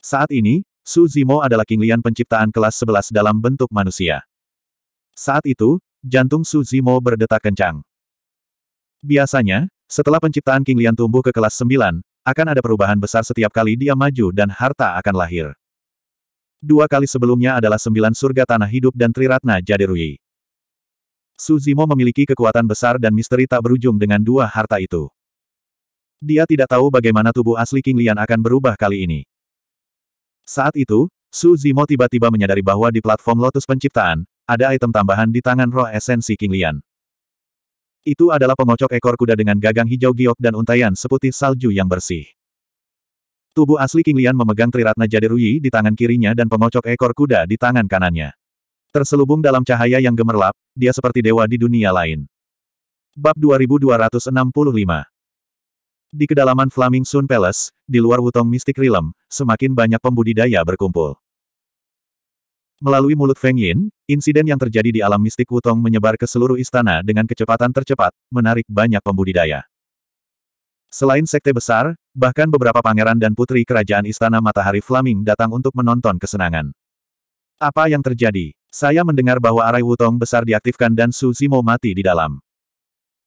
Saat ini, Su Zimo adalah King Lian penciptaan kelas 11 dalam bentuk manusia. Saat itu, jantung Su Zimo berdetak kencang. Biasanya, setelah penciptaan King Lian tumbuh ke kelas 9, akan ada perubahan besar setiap kali dia maju dan harta akan lahir. Dua kali sebelumnya adalah sembilan surga tanah hidup dan Triratna Su Suzimo memiliki kekuatan besar dan misteri tak berujung dengan dua harta itu. Dia tidak tahu bagaimana tubuh asli King Lian akan berubah kali ini. Saat itu, Su Zimo tiba-tiba menyadari bahwa di platform Lotus Penciptaan, ada item tambahan di tangan roh esensi King Lian. Itu adalah pengocok ekor kuda dengan gagang hijau giok dan untayan seputih salju yang bersih. Tubuh asli King Lian memegang triratna Rui di tangan kirinya dan pengocok ekor kuda di tangan kanannya. Terselubung dalam cahaya yang gemerlap, dia seperti dewa di dunia lain. Bab 2265 di kedalaman Flaming Sun Palace, di luar Wutong Mystic Realm, semakin banyak pembudidaya berkumpul. Melalui mulut Feng Yin, insiden yang terjadi di alam mistik Wutong menyebar ke seluruh istana dengan kecepatan tercepat, menarik banyak pembudidaya. Selain sekte besar, bahkan beberapa pangeran dan putri kerajaan istana matahari Flaming datang untuk menonton kesenangan. Apa yang terjadi? Saya mendengar bahwa arai Wutong besar diaktifkan dan Su Zimo mati di dalam.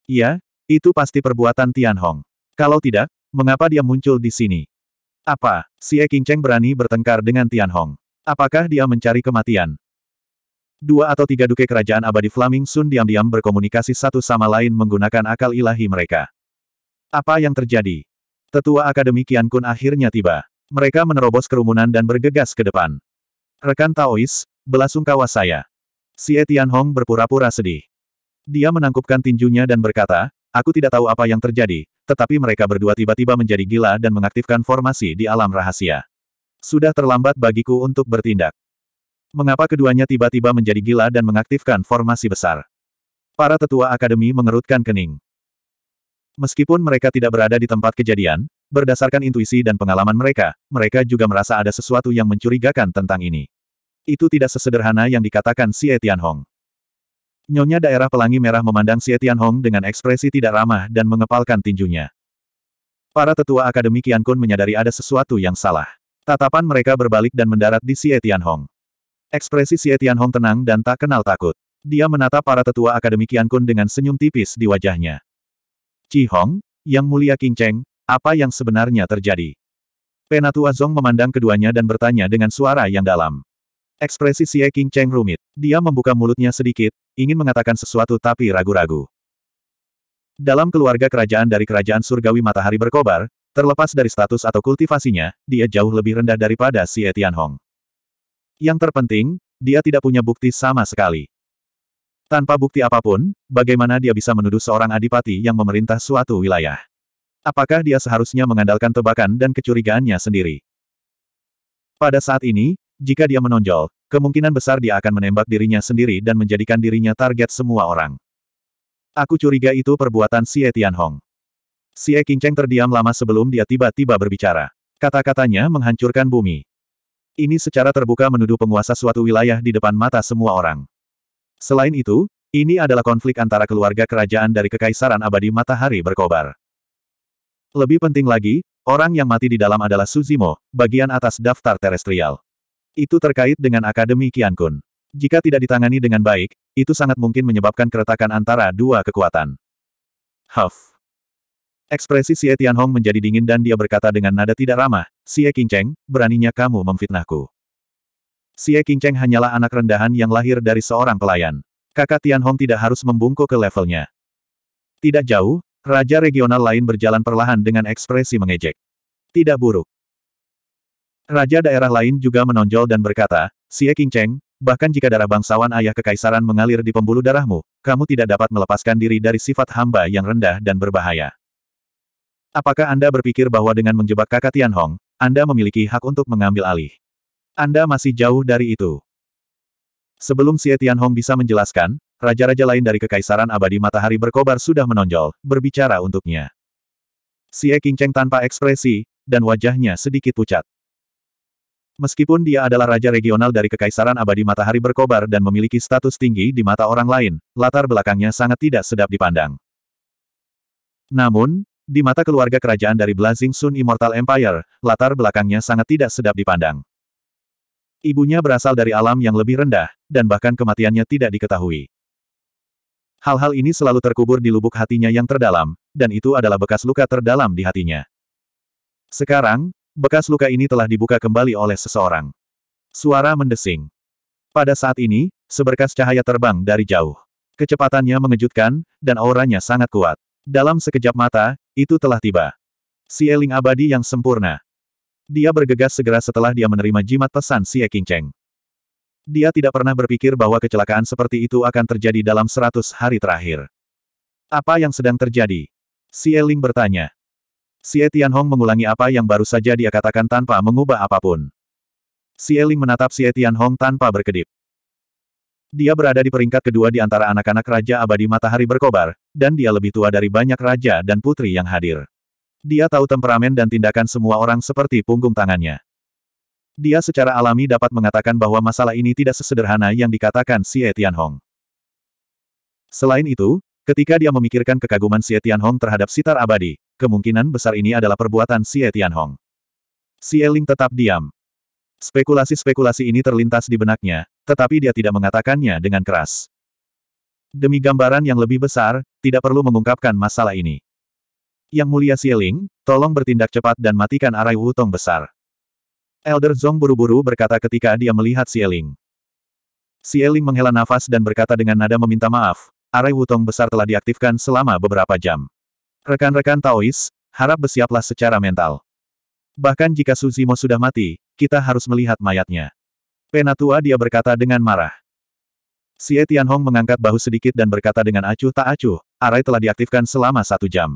Iya, itu pasti perbuatan Tian Hong. Kalau tidak, mengapa dia muncul di sini? Apa, si E King Cheng berani bertengkar dengan Tian Hong? Apakah dia mencari kematian? Dua atau tiga duke kerajaan abadi Flaming Sun diam-diam berkomunikasi satu sama lain menggunakan akal ilahi mereka. Apa yang terjadi? Tetua Akademi Kian Kun akhirnya tiba. Mereka menerobos kerumunan dan bergegas ke depan. Rekan Taois, belasungkawa saya. Si E Tian Hong berpura-pura sedih. Dia menangkupkan tinjunya dan berkata, Aku tidak tahu apa yang terjadi, tetapi mereka berdua tiba-tiba menjadi gila dan mengaktifkan formasi di alam rahasia. Sudah terlambat bagiku untuk bertindak. Mengapa keduanya tiba-tiba menjadi gila dan mengaktifkan formasi besar? Para tetua akademi mengerutkan kening. Meskipun mereka tidak berada di tempat kejadian, berdasarkan intuisi dan pengalaman mereka, mereka juga merasa ada sesuatu yang mencurigakan tentang ini. Itu tidak sesederhana yang dikatakan si Etian Hong. Nyonya daerah pelangi merah memandang Xie Tianhong dengan ekspresi tidak ramah dan mengepalkan tinjunya. Para tetua akademi Kun menyadari ada sesuatu yang salah. Tatapan mereka berbalik dan mendarat di Xie Tianhong. Ekspresi Xie Tianhong tenang dan tak kenal takut. Dia menatap para tetua akademi Kun dengan senyum tipis di wajahnya. Ci Hong, yang mulia King Cheng, apa yang sebenarnya terjadi? Penatua Zong memandang keduanya dan bertanya dengan suara yang dalam. Ekspresi Xie King Cheng rumit. Dia membuka mulutnya sedikit, ingin mengatakan sesuatu tapi ragu-ragu. Dalam keluarga kerajaan dari kerajaan surgawi matahari berkobar, terlepas dari status atau kultivasinya, dia jauh lebih rendah daripada si Etianhong. Yang terpenting, dia tidak punya bukti sama sekali. Tanpa bukti apapun, bagaimana dia bisa menuduh seorang adipati yang memerintah suatu wilayah? Apakah dia seharusnya mengandalkan tebakan dan kecurigaannya sendiri? Pada saat ini, jika dia menonjol, Kemungkinan besar dia akan menembak dirinya sendiri dan menjadikan dirinya target semua orang. Aku curiga itu perbuatan si Hong. Si E Qingcheng terdiam lama sebelum dia tiba-tiba berbicara. Kata-katanya menghancurkan bumi. Ini secara terbuka menuduh penguasa suatu wilayah di depan mata semua orang. Selain itu, ini adalah konflik antara keluarga kerajaan dari Kekaisaran Abadi Matahari Berkobar. Lebih penting lagi, orang yang mati di dalam adalah Suzimo, bagian atas daftar terestrial. Itu terkait dengan Akademi Kian Jika tidak ditangani dengan baik, itu sangat mungkin menyebabkan keretakan antara dua kekuatan. Huff. Ekspresi Xie Tianhong menjadi dingin dan dia berkata dengan nada tidak ramah, Xie Qingcheng, beraninya kamu memfitnahku. Xie Qingcheng hanyalah anak rendahan yang lahir dari seorang pelayan. Kakak Tianhong tidak harus membungkuk ke levelnya. Tidak jauh, raja regional lain berjalan perlahan dengan ekspresi mengejek. Tidak buruk. Raja daerah lain juga menonjol dan berkata, Xie Cheng, bahkan jika darah bangsawan ayah kekaisaran mengalir di pembuluh darahmu, kamu tidak dapat melepaskan diri dari sifat hamba yang rendah dan berbahaya. Apakah Anda berpikir bahwa dengan menjebak kakak Tianhong, Anda memiliki hak untuk mengambil alih? Anda masih jauh dari itu. Sebelum Xie Tianhong bisa menjelaskan, raja-raja lain dari Kekaisaran Abadi Matahari Berkobar sudah menonjol, berbicara untuknya. Xie Cheng tanpa ekspresi, dan wajahnya sedikit pucat. Meskipun dia adalah raja regional dari Kekaisaran Abadi Matahari Berkobar dan memiliki status tinggi di mata orang lain, latar belakangnya sangat tidak sedap dipandang. Namun, di mata keluarga kerajaan dari Blazing Sun Immortal Empire, latar belakangnya sangat tidak sedap dipandang. Ibunya berasal dari alam yang lebih rendah, dan bahkan kematiannya tidak diketahui. Hal-hal ini selalu terkubur di lubuk hatinya yang terdalam, dan itu adalah bekas luka terdalam di hatinya. Sekarang, Bekas luka ini telah dibuka kembali oleh seseorang. Suara mendesing. Pada saat ini, seberkas cahaya terbang dari jauh. Kecepatannya mengejutkan, dan auranya sangat kuat. Dalam sekejap mata, itu telah tiba. Si Eling abadi yang sempurna. Dia bergegas segera setelah dia menerima jimat pesan si Eking Cheng. Dia tidak pernah berpikir bahwa kecelakaan seperti itu akan terjadi dalam seratus hari terakhir. Apa yang sedang terjadi? Si Eling bertanya. Xie Tianhong mengulangi apa yang baru saja dia katakan tanpa mengubah apapun. Xie Ling menatap Xie Tianhong tanpa berkedip. Dia berada di peringkat kedua di antara anak-anak Raja Abadi Matahari Berkobar, dan dia lebih tua dari banyak raja dan putri yang hadir. Dia tahu temperamen dan tindakan semua orang seperti punggung tangannya. Dia secara alami dapat mengatakan bahwa masalah ini tidak sesederhana yang dikatakan Xie Tianhong. Selain itu, ketika dia memikirkan kekaguman Xie Tianhong terhadap sitar abadi, kemungkinan besar ini adalah perbuatan Xie Tianhong. Xie Ling tetap diam. Spekulasi-spekulasi ini terlintas di benaknya, tetapi dia tidak mengatakannya dengan keras. Demi gambaran yang lebih besar, tidak perlu mengungkapkan masalah ini. Yang mulia Ling, tolong bertindak cepat dan matikan arai wutong besar. Elder Zong buru-buru berkata ketika dia melihat Xie Ling menghela nafas dan berkata dengan nada meminta maaf, arai wutong besar telah diaktifkan selama beberapa jam. Rekan-rekan Taois, harap bersiaplah secara mental. Bahkan jika Suzimo sudah mati, kita harus melihat mayatnya. Penatua dia berkata dengan marah. Si Hong mengangkat bahu sedikit dan berkata dengan acuh tak acuh, arai telah diaktifkan selama satu jam.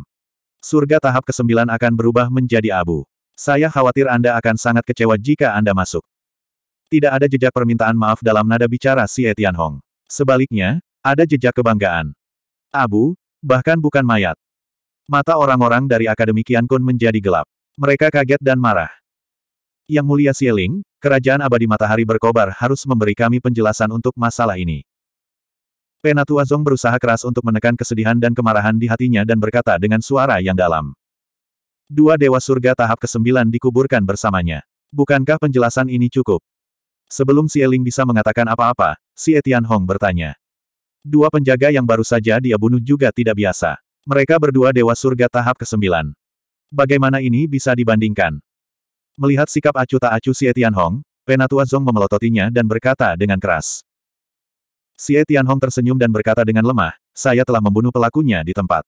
Surga tahap ke-9 akan berubah menjadi abu. Saya khawatir Anda akan sangat kecewa jika Anda masuk. Tidak ada jejak permintaan maaf dalam nada bicara si Hong. Sebaliknya, ada jejak kebanggaan. Abu, bahkan bukan mayat. Mata orang-orang dari Akademi Qiankun menjadi gelap. Mereka kaget dan marah. Yang Mulia Sieling, Kerajaan Abadi Matahari Berkobar harus memberi kami penjelasan untuk masalah ini. Penatua Zong berusaha keras untuk menekan kesedihan dan kemarahan di hatinya dan berkata dengan suara yang dalam. Dua Dewa Surga tahap ke-9 dikuburkan bersamanya. Bukankah penjelasan ini cukup? Sebelum Sieling bisa mengatakan apa-apa, Si Etian Hong bertanya. Dua penjaga yang baru saja dia bunuh juga tidak biasa. Mereka berdua dewa surga tahap ke-9. Bagaimana ini bisa dibandingkan? Melihat sikap acuh tak acuh Xie Tianhong, Penatua Zong memelototinya dan berkata dengan keras. Xie Tianhong tersenyum dan berkata dengan lemah, saya telah membunuh pelakunya di tempat.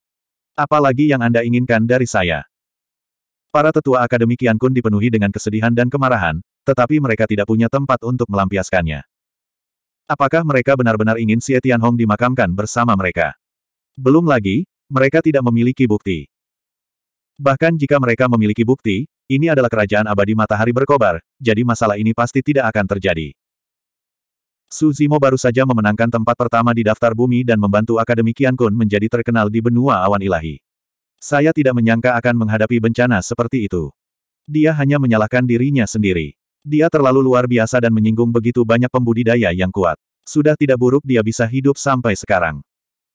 Apalagi yang Anda inginkan dari saya? Para tetua akademi Kun dipenuhi dengan kesedihan dan kemarahan, tetapi mereka tidak punya tempat untuk melampiaskannya. Apakah mereka benar-benar ingin Xie Tianhong dimakamkan bersama mereka? Belum lagi, mereka tidak memiliki bukti. Bahkan jika mereka memiliki bukti, ini adalah kerajaan abadi matahari berkobar, jadi masalah ini pasti tidak akan terjadi. Suzimo baru saja memenangkan tempat pertama di daftar bumi dan membantu Akademi Kun menjadi terkenal di benua awan ilahi. Saya tidak menyangka akan menghadapi bencana seperti itu. Dia hanya menyalahkan dirinya sendiri. Dia terlalu luar biasa dan menyinggung begitu banyak pembudidaya yang kuat. Sudah tidak buruk dia bisa hidup sampai sekarang.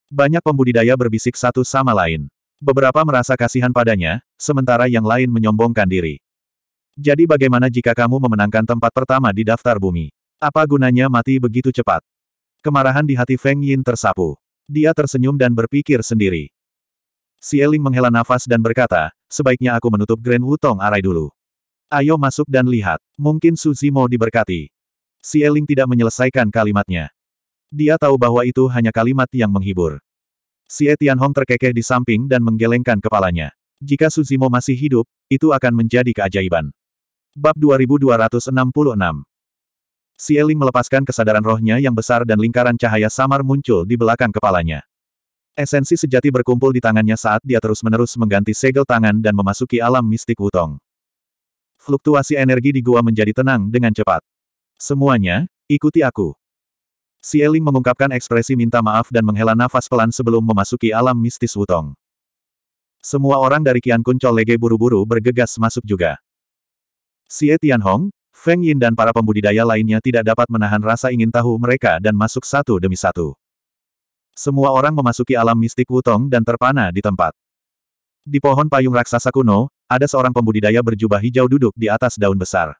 Banyak pembudidaya berbisik satu sama lain. Beberapa merasa kasihan padanya, sementara yang lain menyombongkan diri. Jadi bagaimana jika kamu memenangkan tempat pertama di daftar bumi? Apa gunanya mati begitu cepat? Kemarahan di hati Feng Yin tersapu. Dia tersenyum dan berpikir sendiri. Si Eling menghela nafas dan berkata, sebaiknya aku menutup Grand Wutong Arai dulu. Ayo masuk dan lihat, mungkin Suzimo mau diberkati. Eling tidak menyelesaikan kalimatnya. Dia tahu bahwa itu hanya kalimat yang menghibur. Si Hong terkekeh di samping dan menggelengkan kepalanya. Jika Suzimo masih hidup, itu akan menjadi keajaiban. Bab 2266 Si Eling melepaskan kesadaran rohnya yang besar dan lingkaran cahaya samar muncul di belakang kepalanya. Esensi sejati berkumpul di tangannya saat dia terus-menerus mengganti segel tangan dan memasuki alam mistik Wutong. Fluktuasi energi di gua menjadi tenang dengan cepat. Semuanya, ikuti aku. Si Eling mengungkapkan ekspresi minta maaf dan menghela nafas pelan sebelum memasuki alam mistis Wutong. Semua orang dari Kian Kun Lege buru-buru bergegas masuk juga. Si Xie Hong, Feng Yin dan para pembudidaya lainnya tidak dapat menahan rasa ingin tahu mereka dan masuk satu demi satu. Semua orang memasuki alam mistik Wutong dan terpana di tempat. Di pohon payung raksasa kuno, ada seorang pembudidaya berjubah hijau duduk di atas daun besar.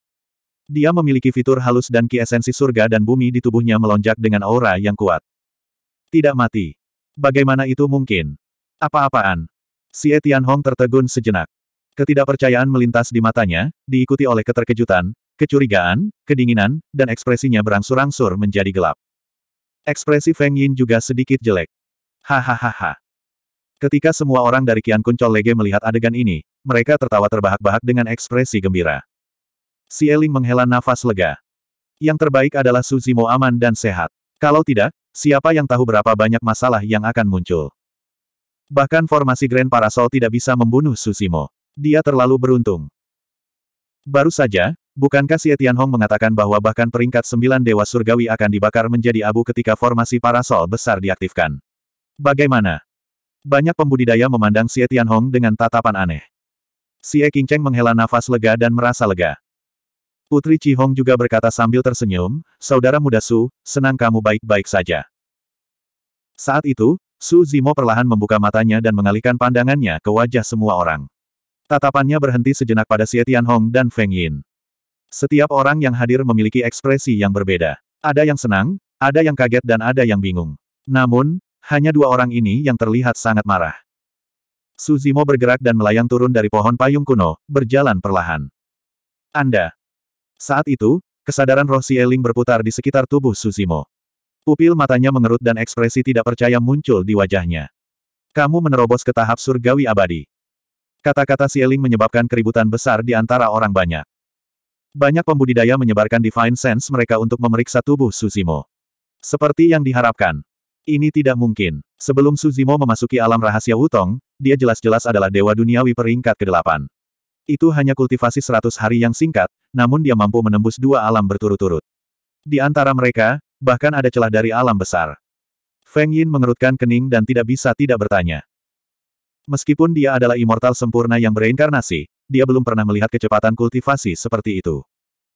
Dia memiliki fitur halus dan ki esensi surga dan bumi di tubuhnya melonjak dengan aura yang kuat. Tidak mati. Bagaimana itu mungkin? Apa-apaan? Si Etian Hong tertegun sejenak. Ketidakpercayaan melintas di matanya, diikuti oleh keterkejutan, kecurigaan, kedinginan, dan ekspresinya berangsur-angsur menjadi gelap. Ekspresi Feng Yin juga sedikit jelek. Hahaha. Ketika semua orang dari Kian Kuncol Lege melihat adegan ini, mereka tertawa terbahak-bahak dengan ekspresi gembira. Si Eling menghela nafas lega. Yang terbaik adalah Suzimo aman dan sehat. Kalau tidak, siapa yang tahu berapa banyak masalah yang akan muncul. Bahkan formasi Grand Parasol tidak bisa membunuh Suzimo. Dia terlalu beruntung. Baru saja, bukankah si Etian Hong mengatakan bahwa bahkan peringkat sembilan Dewa Surgawi akan dibakar menjadi abu ketika formasi parasol besar diaktifkan? Bagaimana? Banyak pembudidaya memandang si Etian Hong dengan tatapan aneh. Si E Cheng menghela nafas lega dan merasa lega. Putri Cihong juga berkata sambil tersenyum, Saudara muda Su, senang kamu baik-baik saja. Saat itu, Su Zimo perlahan membuka matanya dan mengalihkan pandangannya ke wajah semua orang. Tatapannya berhenti sejenak pada Xie Hong dan Feng Yin. Setiap orang yang hadir memiliki ekspresi yang berbeda. Ada yang senang, ada yang kaget dan ada yang bingung. Namun, hanya dua orang ini yang terlihat sangat marah. Suzimo bergerak dan melayang turun dari pohon payung kuno, berjalan perlahan. Anda, saat itu, kesadaran roh Sieling berputar di sekitar tubuh Suzimo. Pupil matanya mengerut dan ekspresi tidak percaya muncul di wajahnya. Kamu menerobos ke tahap surgawi abadi. Kata-kata Sieling menyebabkan keributan besar di antara orang banyak. Banyak pembudidaya menyebarkan Divine Sense mereka untuk memeriksa tubuh Suzimo. Seperti yang diharapkan. Ini tidak mungkin. Sebelum Suzimo memasuki alam rahasia Wutong, dia jelas-jelas adalah dewa duniawi peringkat ke-8. Itu hanya kultivasi seratus hari yang singkat, namun dia mampu menembus dua alam berturut-turut. Di antara mereka, bahkan ada celah dari alam besar. Feng Yin mengerutkan kening dan tidak bisa tidak bertanya. Meskipun dia adalah immortal sempurna yang bereinkarnasi, dia belum pernah melihat kecepatan kultivasi seperti itu.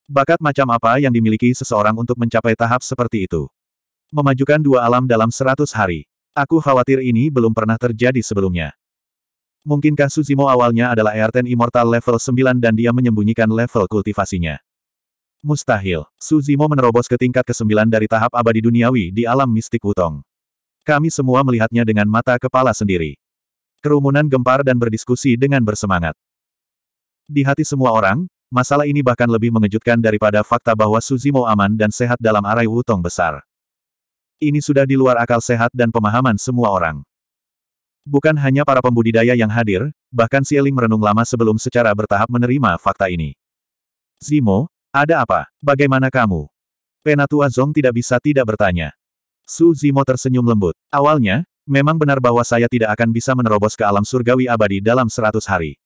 Bakat macam apa yang dimiliki seseorang untuk mencapai tahap seperti itu? Memajukan dua alam dalam seratus hari. Aku khawatir ini belum pernah terjadi sebelumnya. Mungkinkah Suzimo awalnya adalah Erten Immortal level 9 dan dia menyembunyikan level kultivasinya? Mustahil. Suzimo menerobos ke tingkat ke-9 dari tahap abadi duniawi di alam mistik Wutong. Kami semua melihatnya dengan mata kepala sendiri. Kerumunan gempar dan berdiskusi dengan bersemangat. Di hati semua orang, masalah ini bahkan lebih mengejutkan daripada fakta bahwa Suzimo aman dan sehat dalam arai Wutong besar. Ini sudah di luar akal sehat dan pemahaman semua orang. Bukan hanya para pembudidaya yang hadir, bahkan Sieling merenung lama sebelum secara bertahap menerima fakta ini. Zimo, ada apa? Bagaimana kamu? Penatua Zong tidak bisa tidak bertanya. Su Zimo tersenyum lembut. Awalnya, memang benar bahwa saya tidak akan bisa menerobos ke alam surgawi abadi dalam seratus hari.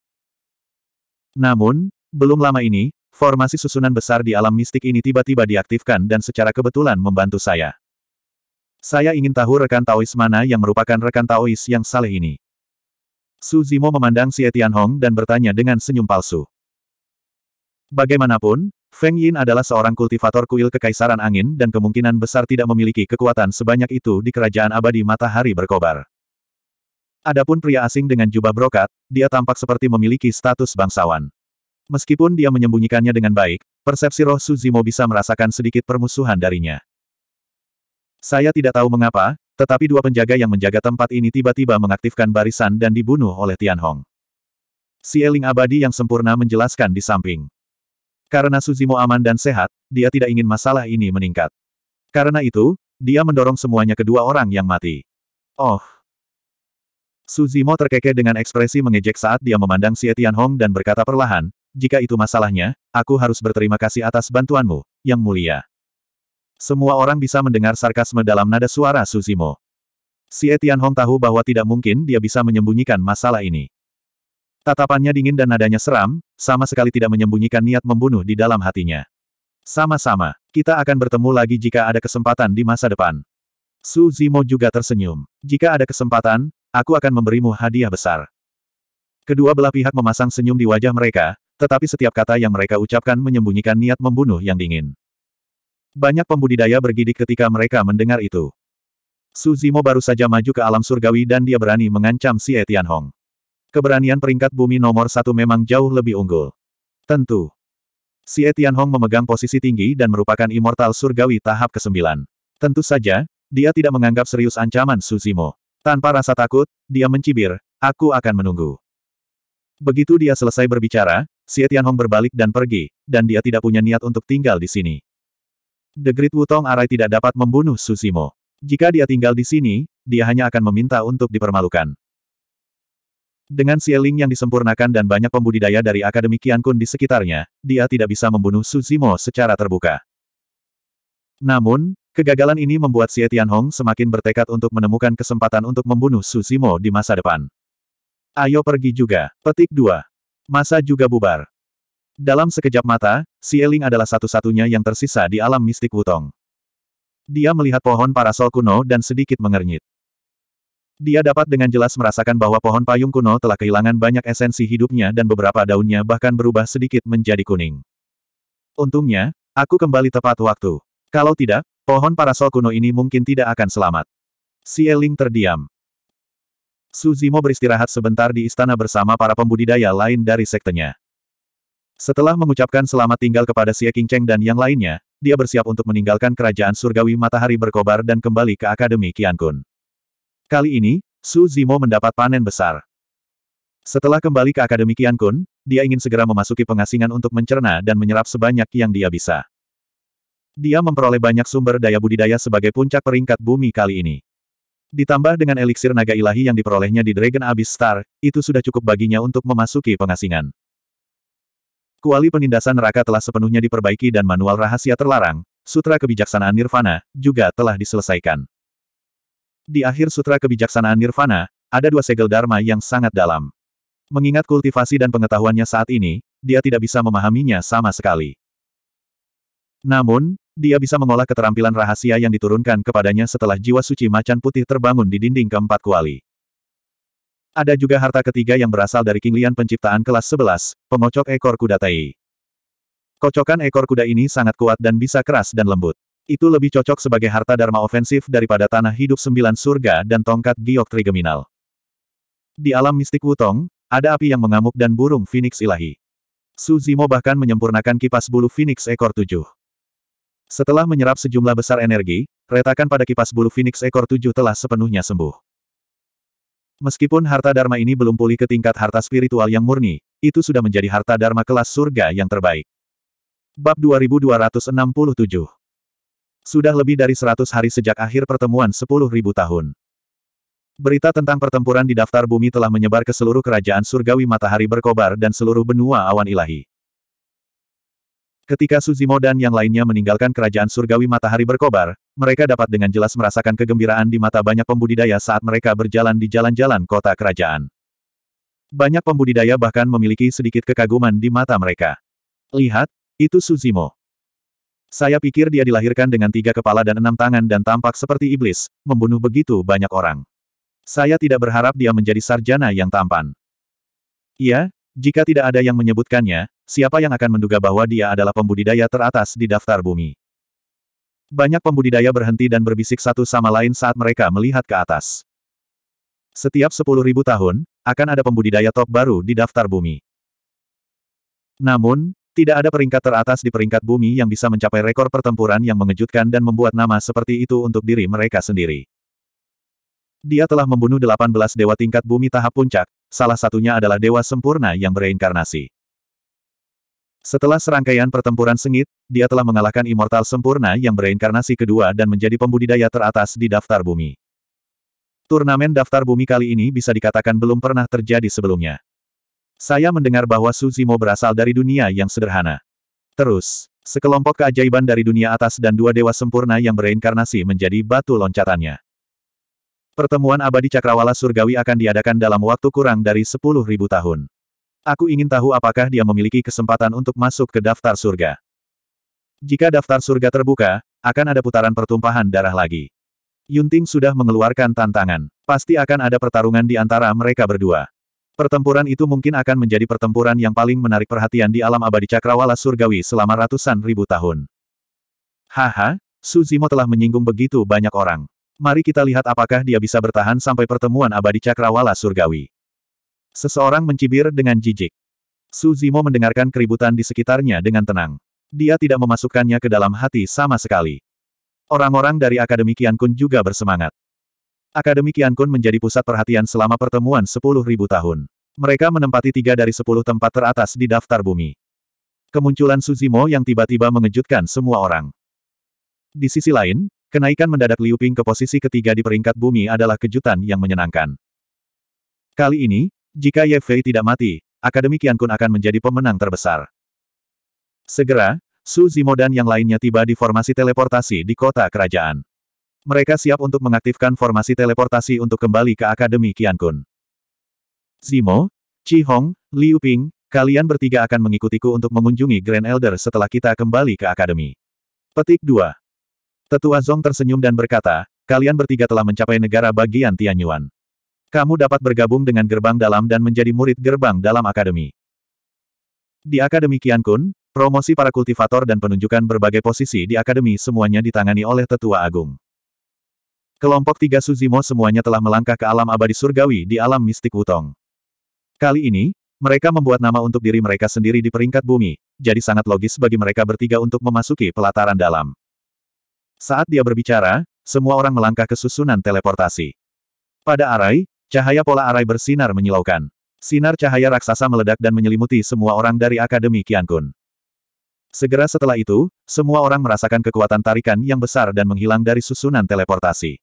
Namun, belum lama ini, formasi susunan besar di alam mistik ini tiba-tiba diaktifkan dan secara kebetulan membantu saya. Saya ingin tahu rekan Taois mana yang merupakan rekan Taois yang saleh ini. Su Zimo memandang Xie Tianhong Hong dan bertanya dengan senyum palsu. Bagaimanapun, Feng Yin adalah seorang kultivator kuil kekaisaran angin dan kemungkinan besar tidak memiliki kekuatan sebanyak itu di kerajaan abadi matahari berkobar. Adapun pria asing dengan jubah brokat, dia tampak seperti memiliki status bangsawan. Meskipun dia menyembunyikannya dengan baik, persepsi roh Suzimo bisa merasakan sedikit permusuhan darinya. Saya tidak tahu mengapa, tetapi dua penjaga yang menjaga tempat ini tiba-tiba mengaktifkan barisan dan dibunuh oleh Tian Hong. Si Eling abadi yang sempurna menjelaskan di samping. Karena Suzimo aman dan sehat, dia tidak ingin masalah ini meningkat. Karena itu, dia mendorong semuanya kedua orang yang mati. Oh. Suzimo terkekeh dengan ekspresi mengejek saat dia memandang si Etian Hong dan berkata perlahan, jika itu masalahnya, aku harus berterima kasih atas bantuanmu, yang mulia. Semua orang bisa mendengar sarkasme dalam nada suara Suzimo. Si Etian Hong tahu bahwa tidak mungkin dia bisa menyembunyikan masalah ini. Tatapannya dingin dan nadanya seram, sama sekali tidak menyembunyikan niat membunuh di dalam hatinya. Sama-sama, kita akan bertemu lagi jika ada kesempatan di masa depan. Su Zimo juga tersenyum. Jika ada kesempatan, aku akan memberimu hadiah besar. Kedua belah pihak memasang senyum di wajah mereka, tetapi setiap kata yang mereka ucapkan menyembunyikan niat membunuh yang dingin. Banyak pembudidaya bergidik ketika mereka mendengar itu. Suzimo baru saja maju ke alam surgawi dan dia berani mengancam si Etian Hong. Keberanian peringkat bumi nomor satu memang jauh lebih unggul. Tentu. Si Etian Hong memegang posisi tinggi dan merupakan immortal surgawi tahap ke-9. Tentu saja, dia tidak menganggap serius ancaman Suzimo. Tanpa rasa takut, dia mencibir, aku akan menunggu. Begitu dia selesai berbicara, si Etian Hong berbalik dan pergi, dan dia tidak punya niat untuk tinggal di sini. The Great Wutong Arai tidak dapat membunuh Susimo. Jika dia tinggal di sini, dia hanya akan meminta untuk dipermalukan. Dengan Xieling yang disempurnakan dan banyak pembudidaya dari Akademi Qiankun di sekitarnya, dia tidak bisa membunuh Suzimo secara terbuka. Namun, kegagalan ini membuat Xie Tianhong semakin bertekad untuk menemukan kesempatan untuk membunuh Suzimo di masa depan. Ayo pergi juga. Petik 2. Masa juga bubar. Dalam sekejap mata, si Eling adalah satu-satunya yang tersisa di alam mistik Wutong. Dia melihat pohon parasol kuno dan sedikit mengernyit. Dia dapat dengan jelas merasakan bahwa pohon payung kuno telah kehilangan banyak esensi hidupnya dan beberapa daunnya bahkan berubah sedikit menjadi kuning. Untungnya, aku kembali tepat waktu. Kalau tidak, pohon parasol kuno ini mungkin tidak akan selamat. Si Eling terdiam. Suzimo beristirahat sebentar di istana bersama para pembudidaya lain dari sektenya. Setelah mengucapkan selamat tinggal kepada Xie Qingcheng dan yang lainnya, dia bersiap untuk meninggalkan kerajaan surgawi matahari berkobar dan kembali ke Akademi Kun. Kali ini, Su Zimo mendapat panen besar. Setelah kembali ke Akademi Kun, dia ingin segera memasuki pengasingan untuk mencerna dan menyerap sebanyak yang dia bisa. Dia memperoleh banyak sumber daya budidaya sebagai puncak peringkat bumi kali ini. Ditambah dengan eliksir naga ilahi yang diperolehnya di Dragon Abyss Star, itu sudah cukup baginya untuk memasuki pengasingan. Kuali penindasan neraka telah sepenuhnya diperbaiki dan manual rahasia terlarang, Sutra Kebijaksanaan Nirvana, juga telah diselesaikan. Di akhir Sutra Kebijaksanaan Nirvana, ada dua segel Dharma yang sangat dalam. Mengingat kultivasi dan pengetahuannya saat ini, dia tidak bisa memahaminya sama sekali. Namun, dia bisa mengolah keterampilan rahasia yang diturunkan kepadanya setelah jiwa suci macan putih terbangun di dinding keempat kuali. Ada juga harta ketiga yang berasal dari King penciptaan kelas 11, pengocok ekor kuda Tai. Kocokan ekor kuda ini sangat kuat dan bisa keras dan lembut. Itu lebih cocok sebagai harta dharma ofensif daripada tanah hidup sembilan surga dan tongkat giok trigeminal. Di alam mistik Wutong, ada api yang mengamuk dan burung Phoenix ilahi. Su Zimo bahkan menyempurnakan kipas bulu Phoenix ekor tujuh. Setelah menyerap sejumlah besar energi, retakan pada kipas bulu Phoenix ekor tujuh telah sepenuhnya sembuh. Meskipun harta dharma ini belum pulih ke tingkat harta spiritual yang murni, itu sudah menjadi harta dharma kelas surga yang terbaik. Bab 2267 Sudah lebih dari 100 hari sejak akhir pertemuan 10.000 tahun. Berita tentang pertempuran di daftar bumi telah menyebar ke seluruh kerajaan surgawi matahari berkobar dan seluruh benua awan ilahi. Ketika Suzimo dan yang lainnya meninggalkan kerajaan surgawi matahari berkobar, mereka dapat dengan jelas merasakan kegembiraan di mata banyak pembudidaya saat mereka berjalan di jalan-jalan kota kerajaan. Banyak pembudidaya bahkan memiliki sedikit kekaguman di mata mereka. Lihat, itu Suzimo. Saya pikir dia dilahirkan dengan tiga kepala dan enam tangan dan tampak seperti iblis, membunuh begitu banyak orang. Saya tidak berharap dia menjadi sarjana yang tampan. Ya, jika tidak ada yang menyebutkannya, siapa yang akan menduga bahwa dia adalah pembudidaya teratas di daftar bumi? Banyak pembudidaya berhenti dan berbisik satu sama lain saat mereka melihat ke atas. Setiap sepuluh ribu tahun, akan ada pembudidaya top baru di daftar bumi. Namun, tidak ada peringkat teratas di peringkat bumi yang bisa mencapai rekor pertempuran yang mengejutkan dan membuat nama seperti itu untuk diri mereka sendiri. Dia telah membunuh 18 dewa tingkat bumi tahap puncak, salah satunya adalah dewa sempurna yang bereinkarnasi. Setelah serangkaian pertempuran sengit, dia telah mengalahkan immortal sempurna yang bereinkarnasi kedua dan menjadi pembudidaya teratas di daftar bumi. Turnamen daftar bumi kali ini bisa dikatakan belum pernah terjadi sebelumnya. Saya mendengar bahwa Suzimo berasal dari dunia yang sederhana. Terus, sekelompok keajaiban dari dunia atas dan dua dewa sempurna yang bereinkarnasi menjadi batu loncatannya. Pertemuan abadi cakrawala surgawi akan diadakan dalam waktu kurang dari 10.000 tahun. Aku ingin tahu apakah dia memiliki kesempatan untuk masuk ke daftar surga. Jika daftar surga terbuka, akan ada putaran pertumpahan darah lagi. Yunting sudah mengeluarkan tantangan. Pasti akan ada pertarungan di antara mereka berdua. Pertempuran itu mungkin akan menjadi pertempuran yang paling menarik perhatian di alam abadi cakrawala surgawi selama ratusan ribu tahun. Haha, Suzimo telah menyinggung begitu banyak orang. Mari kita lihat apakah dia bisa bertahan sampai pertemuan abadi cakrawala surgawi. Seseorang mencibir dengan jijik. Su Zimo mendengarkan keributan di sekitarnya dengan tenang. Dia tidak memasukkannya ke dalam hati sama sekali. Orang-orang dari Akademi Kiankun juga bersemangat. Akademi Kiankun menjadi pusat perhatian selama pertemuan 10.000 tahun. Mereka menempati tiga dari sepuluh tempat teratas di daftar bumi. Kemunculan Suzimo yang tiba-tiba mengejutkan semua orang. Di sisi lain, kenaikan mendadak Liu Ping ke posisi ketiga di peringkat bumi adalah kejutan yang menyenangkan. Kali ini, jika Ye Fei tidak mati, Akademi Kun akan menjadi pemenang terbesar. Segera, Su Zimo dan yang lainnya tiba di formasi teleportasi di kota kerajaan. Mereka siap untuk mengaktifkan formasi teleportasi untuk kembali ke Akademi Kun. Zimo, Chi Hong, Liu Ping, kalian bertiga akan mengikutiku untuk mengunjungi Grand Elder setelah kita kembali ke Akademi. Petik 2. Tetua Zong tersenyum dan berkata, kalian bertiga telah mencapai negara bagian Tianyuan. Kamu dapat bergabung dengan gerbang dalam dan menjadi murid gerbang dalam akademi. Di Akademi Kian Kun, promosi para kultivator dan penunjukan berbagai posisi di akademi semuanya ditangani oleh Tetua Agung. Kelompok tiga Suzimo semuanya telah melangkah ke alam abadi surgawi di alam mistik Wutong. Kali ini, mereka membuat nama untuk diri mereka sendiri di peringkat bumi, jadi sangat logis bagi mereka bertiga untuk memasuki pelataran dalam. Saat dia berbicara, semua orang melangkah ke susunan teleportasi. Pada Arai, Cahaya pola arai bersinar menyilaukan. Sinar cahaya raksasa meledak dan menyelimuti semua orang dari Akademi Qiankun. Segera setelah itu, semua orang merasakan kekuatan tarikan yang besar dan menghilang dari susunan teleportasi.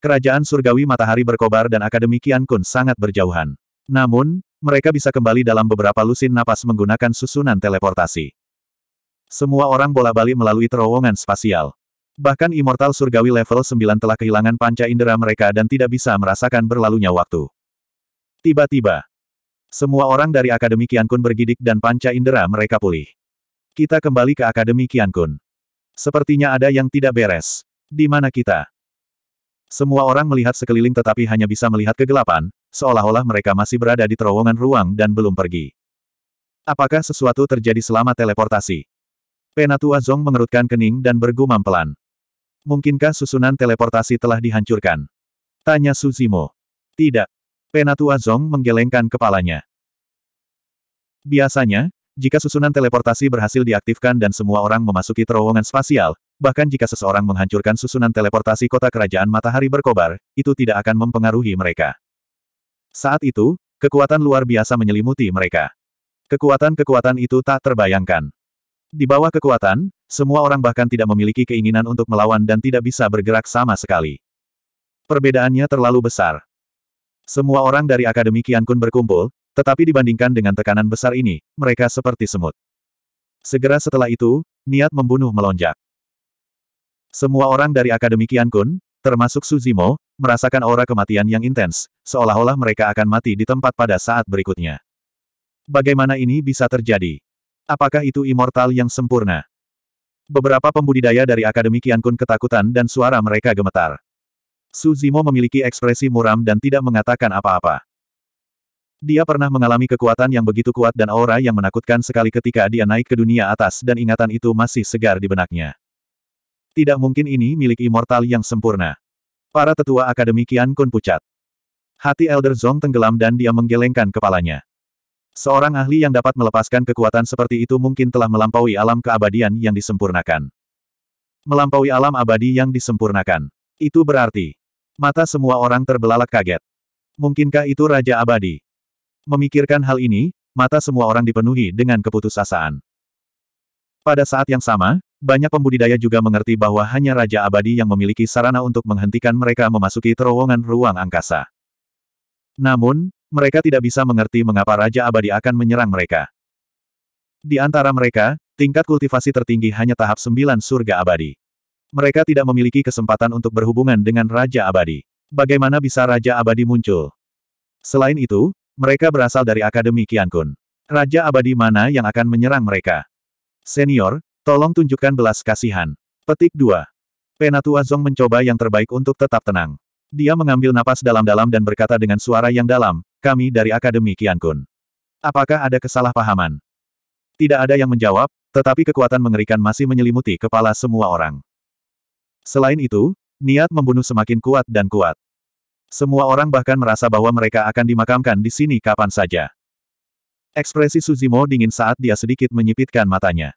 Kerajaan Surgawi Matahari berkobar dan Akademi Qiankun sangat berjauhan. Namun, mereka bisa kembali dalam beberapa lusin napas menggunakan susunan teleportasi. Semua orang bola-balik melalui terowongan spasial. Bahkan Immortal Surgawi level 9 telah kehilangan panca indera mereka dan tidak bisa merasakan berlalunya waktu. Tiba-tiba, semua orang dari Akademi Kiankun bergidik dan panca indera mereka pulih. Kita kembali ke Akademi Kiankun. Sepertinya ada yang tidak beres. Di mana kita? Semua orang melihat sekeliling tetapi hanya bisa melihat kegelapan, seolah-olah mereka masih berada di terowongan ruang dan belum pergi. Apakah sesuatu terjadi selama teleportasi? Penatua Zong mengerutkan kening dan bergumam pelan. Mungkinkah susunan teleportasi telah dihancurkan? Tanya Suzimo. Tidak. Penatua Zong menggelengkan kepalanya. Biasanya, jika susunan teleportasi berhasil diaktifkan dan semua orang memasuki terowongan spasial, bahkan jika seseorang menghancurkan susunan teleportasi kota kerajaan matahari berkobar, itu tidak akan mempengaruhi mereka. Saat itu, kekuatan luar biasa menyelimuti mereka. Kekuatan-kekuatan itu tak terbayangkan. Di bawah kekuatan, semua orang bahkan tidak memiliki keinginan untuk melawan dan tidak bisa bergerak sama sekali. Perbedaannya terlalu besar. Semua orang dari Akademi Kun berkumpul, tetapi dibandingkan dengan tekanan besar ini, mereka seperti semut. Segera setelah itu, niat membunuh melonjak. Semua orang dari Akademi Kun, termasuk Suzimo, merasakan aura kematian yang intens, seolah-olah mereka akan mati di tempat pada saat berikutnya. Bagaimana ini bisa terjadi? Apakah itu immortal yang sempurna? Beberapa pembudidaya dari Akademi Kiankun ketakutan dan suara mereka gemetar. Su Zimo memiliki ekspresi muram dan tidak mengatakan apa-apa. Dia pernah mengalami kekuatan yang begitu kuat dan aura yang menakutkan sekali ketika dia naik ke dunia atas dan ingatan itu masih segar di benaknya. Tidak mungkin ini milik immortal yang sempurna. Para tetua Akademi Kiankun pucat. Hati Elder Zong tenggelam dan dia menggelengkan kepalanya. Seorang ahli yang dapat melepaskan kekuatan seperti itu mungkin telah melampaui alam keabadian yang disempurnakan. Melampaui alam abadi yang disempurnakan. Itu berarti. Mata semua orang terbelalak kaget. Mungkinkah itu Raja Abadi? Memikirkan hal ini, mata semua orang dipenuhi dengan keputusasaan. Pada saat yang sama, banyak pembudidaya juga mengerti bahwa hanya Raja Abadi yang memiliki sarana untuk menghentikan mereka memasuki terowongan ruang angkasa. Namun, mereka tidak bisa mengerti mengapa Raja Abadi akan menyerang mereka. Di antara mereka, tingkat kultivasi tertinggi hanya tahap sembilan surga abadi. Mereka tidak memiliki kesempatan untuk berhubungan dengan Raja Abadi. Bagaimana bisa Raja Abadi muncul? Selain itu, mereka berasal dari Akademi Kiankun. Raja Abadi mana yang akan menyerang mereka? Senior, tolong tunjukkan belas kasihan. Petik 2. Penatua Zong mencoba yang terbaik untuk tetap tenang. Dia mengambil napas dalam-dalam dan berkata dengan suara yang dalam, kami dari Akademi Kian Kun. Apakah ada kesalahpahaman? Tidak ada yang menjawab, tetapi kekuatan mengerikan masih menyelimuti kepala semua orang. Selain itu, niat membunuh semakin kuat dan kuat. Semua orang bahkan merasa bahwa mereka akan dimakamkan di sini kapan saja. Ekspresi Suzimo dingin saat dia sedikit menyipitkan matanya.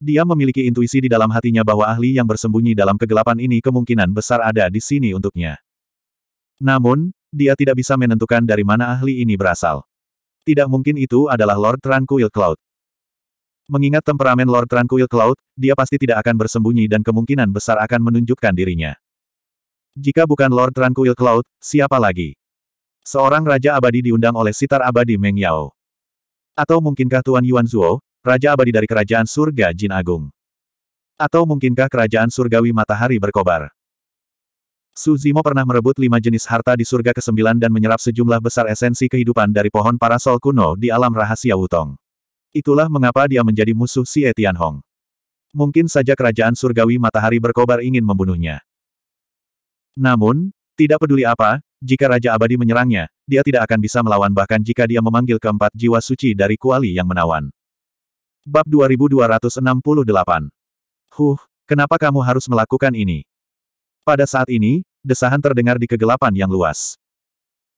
Dia memiliki intuisi di dalam hatinya bahwa ahli yang bersembunyi dalam kegelapan ini kemungkinan besar ada di sini untuknya. Namun, dia tidak bisa menentukan dari mana ahli ini berasal. Tidak mungkin itu adalah Lord Tranquil Cloud. Mengingat temperamen Lord Tranquil Cloud, dia pasti tidak akan bersembunyi dan kemungkinan besar akan menunjukkan dirinya. Jika bukan Lord Tranquil Cloud, siapa lagi? Seorang Raja Abadi diundang oleh Sitar Abadi Meng Yao. Atau mungkinkah Tuan Yuan Zuo, Raja Abadi dari Kerajaan Surga Jin Agung? Atau mungkinkah Kerajaan Surgawi Matahari Berkobar? Su Zimo pernah merebut lima jenis harta di surga ke-9 dan menyerap sejumlah besar esensi kehidupan dari pohon parasol kuno di alam rahasia Wutong. Itulah mengapa dia menjadi musuh si Etian Hong. Mungkin saja kerajaan surgawi matahari berkobar ingin membunuhnya. Namun, tidak peduli apa, jika Raja Abadi menyerangnya, dia tidak akan bisa melawan bahkan jika dia memanggil keempat jiwa suci dari kuali yang menawan. Bab 2268 Huh, kenapa kamu harus melakukan ini? Pada saat ini, desahan terdengar di kegelapan yang luas.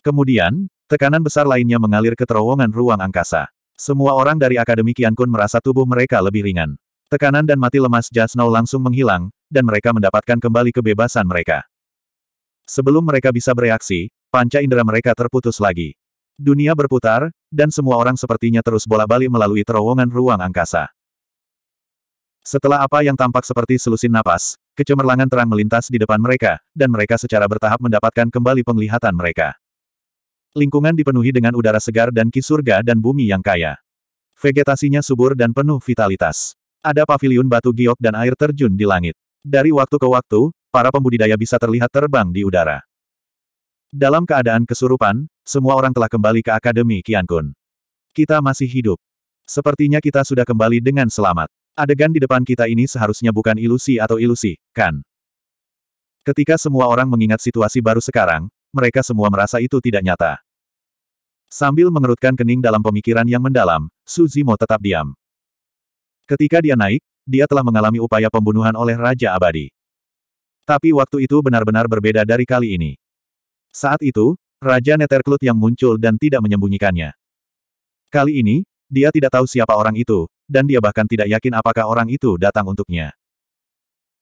Kemudian, tekanan besar lainnya mengalir ke terowongan ruang angkasa. Semua orang dari Akademi Kian Kun merasa tubuh mereka lebih ringan. Tekanan dan mati lemas Jasnow langsung menghilang, dan mereka mendapatkan kembali kebebasan mereka. Sebelum mereka bisa bereaksi, panca indera mereka terputus lagi. Dunia berputar, dan semua orang sepertinya terus bola-balik melalui terowongan ruang angkasa. Setelah apa yang tampak seperti selusin napas, kecemerlangan terang melintas di depan mereka, dan mereka secara bertahap mendapatkan kembali penglihatan mereka. Lingkungan dipenuhi dengan udara segar dan ki surga dan bumi yang kaya. Vegetasinya subur dan penuh vitalitas. Ada paviliun batu giok dan air terjun di langit. Dari waktu ke waktu, para pembudidaya bisa terlihat terbang di udara. Dalam keadaan kesurupan, semua orang telah kembali ke Akademi Kiankun. Kita masih hidup. Sepertinya kita sudah kembali dengan selamat. Adegan di depan kita ini seharusnya bukan ilusi atau ilusi, kan? Ketika semua orang mengingat situasi baru sekarang, mereka semua merasa itu tidak nyata. Sambil mengerutkan kening dalam pemikiran yang mendalam, Suzimo tetap diam. Ketika dia naik, dia telah mengalami upaya pembunuhan oleh Raja Abadi. Tapi waktu itu benar-benar berbeda dari kali ini. Saat itu, Raja Neterklut yang muncul dan tidak menyembunyikannya. Kali ini, dia tidak tahu siapa orang itu, dan dia bahkan tidak yakin apakah orang itu datang untuknya.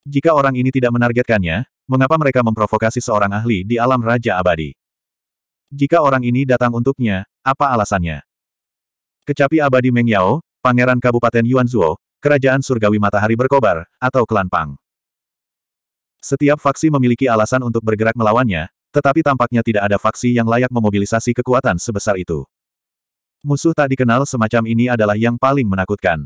Jika orang ini tidak menargetkannya, mengapa mereka memprovokasi seorang ahli di alam Raja Abadi? Jika orang ini datang untuknya, apa alasannya? Kecapi Abadi Meng Yao, Pangeran Kabupaten Yuanzuo, Kerajaan Surgawi Matahari Berkobar, atau Klan Pang. Setiap faksi memiliki alasan untuk bergerak melawannya, tetapi tampaknya tidak ada faksi yang layak memobilisasi kekuatan sebesar itu musuh tak dikenal semacam ini adalah yang paling menakutkan.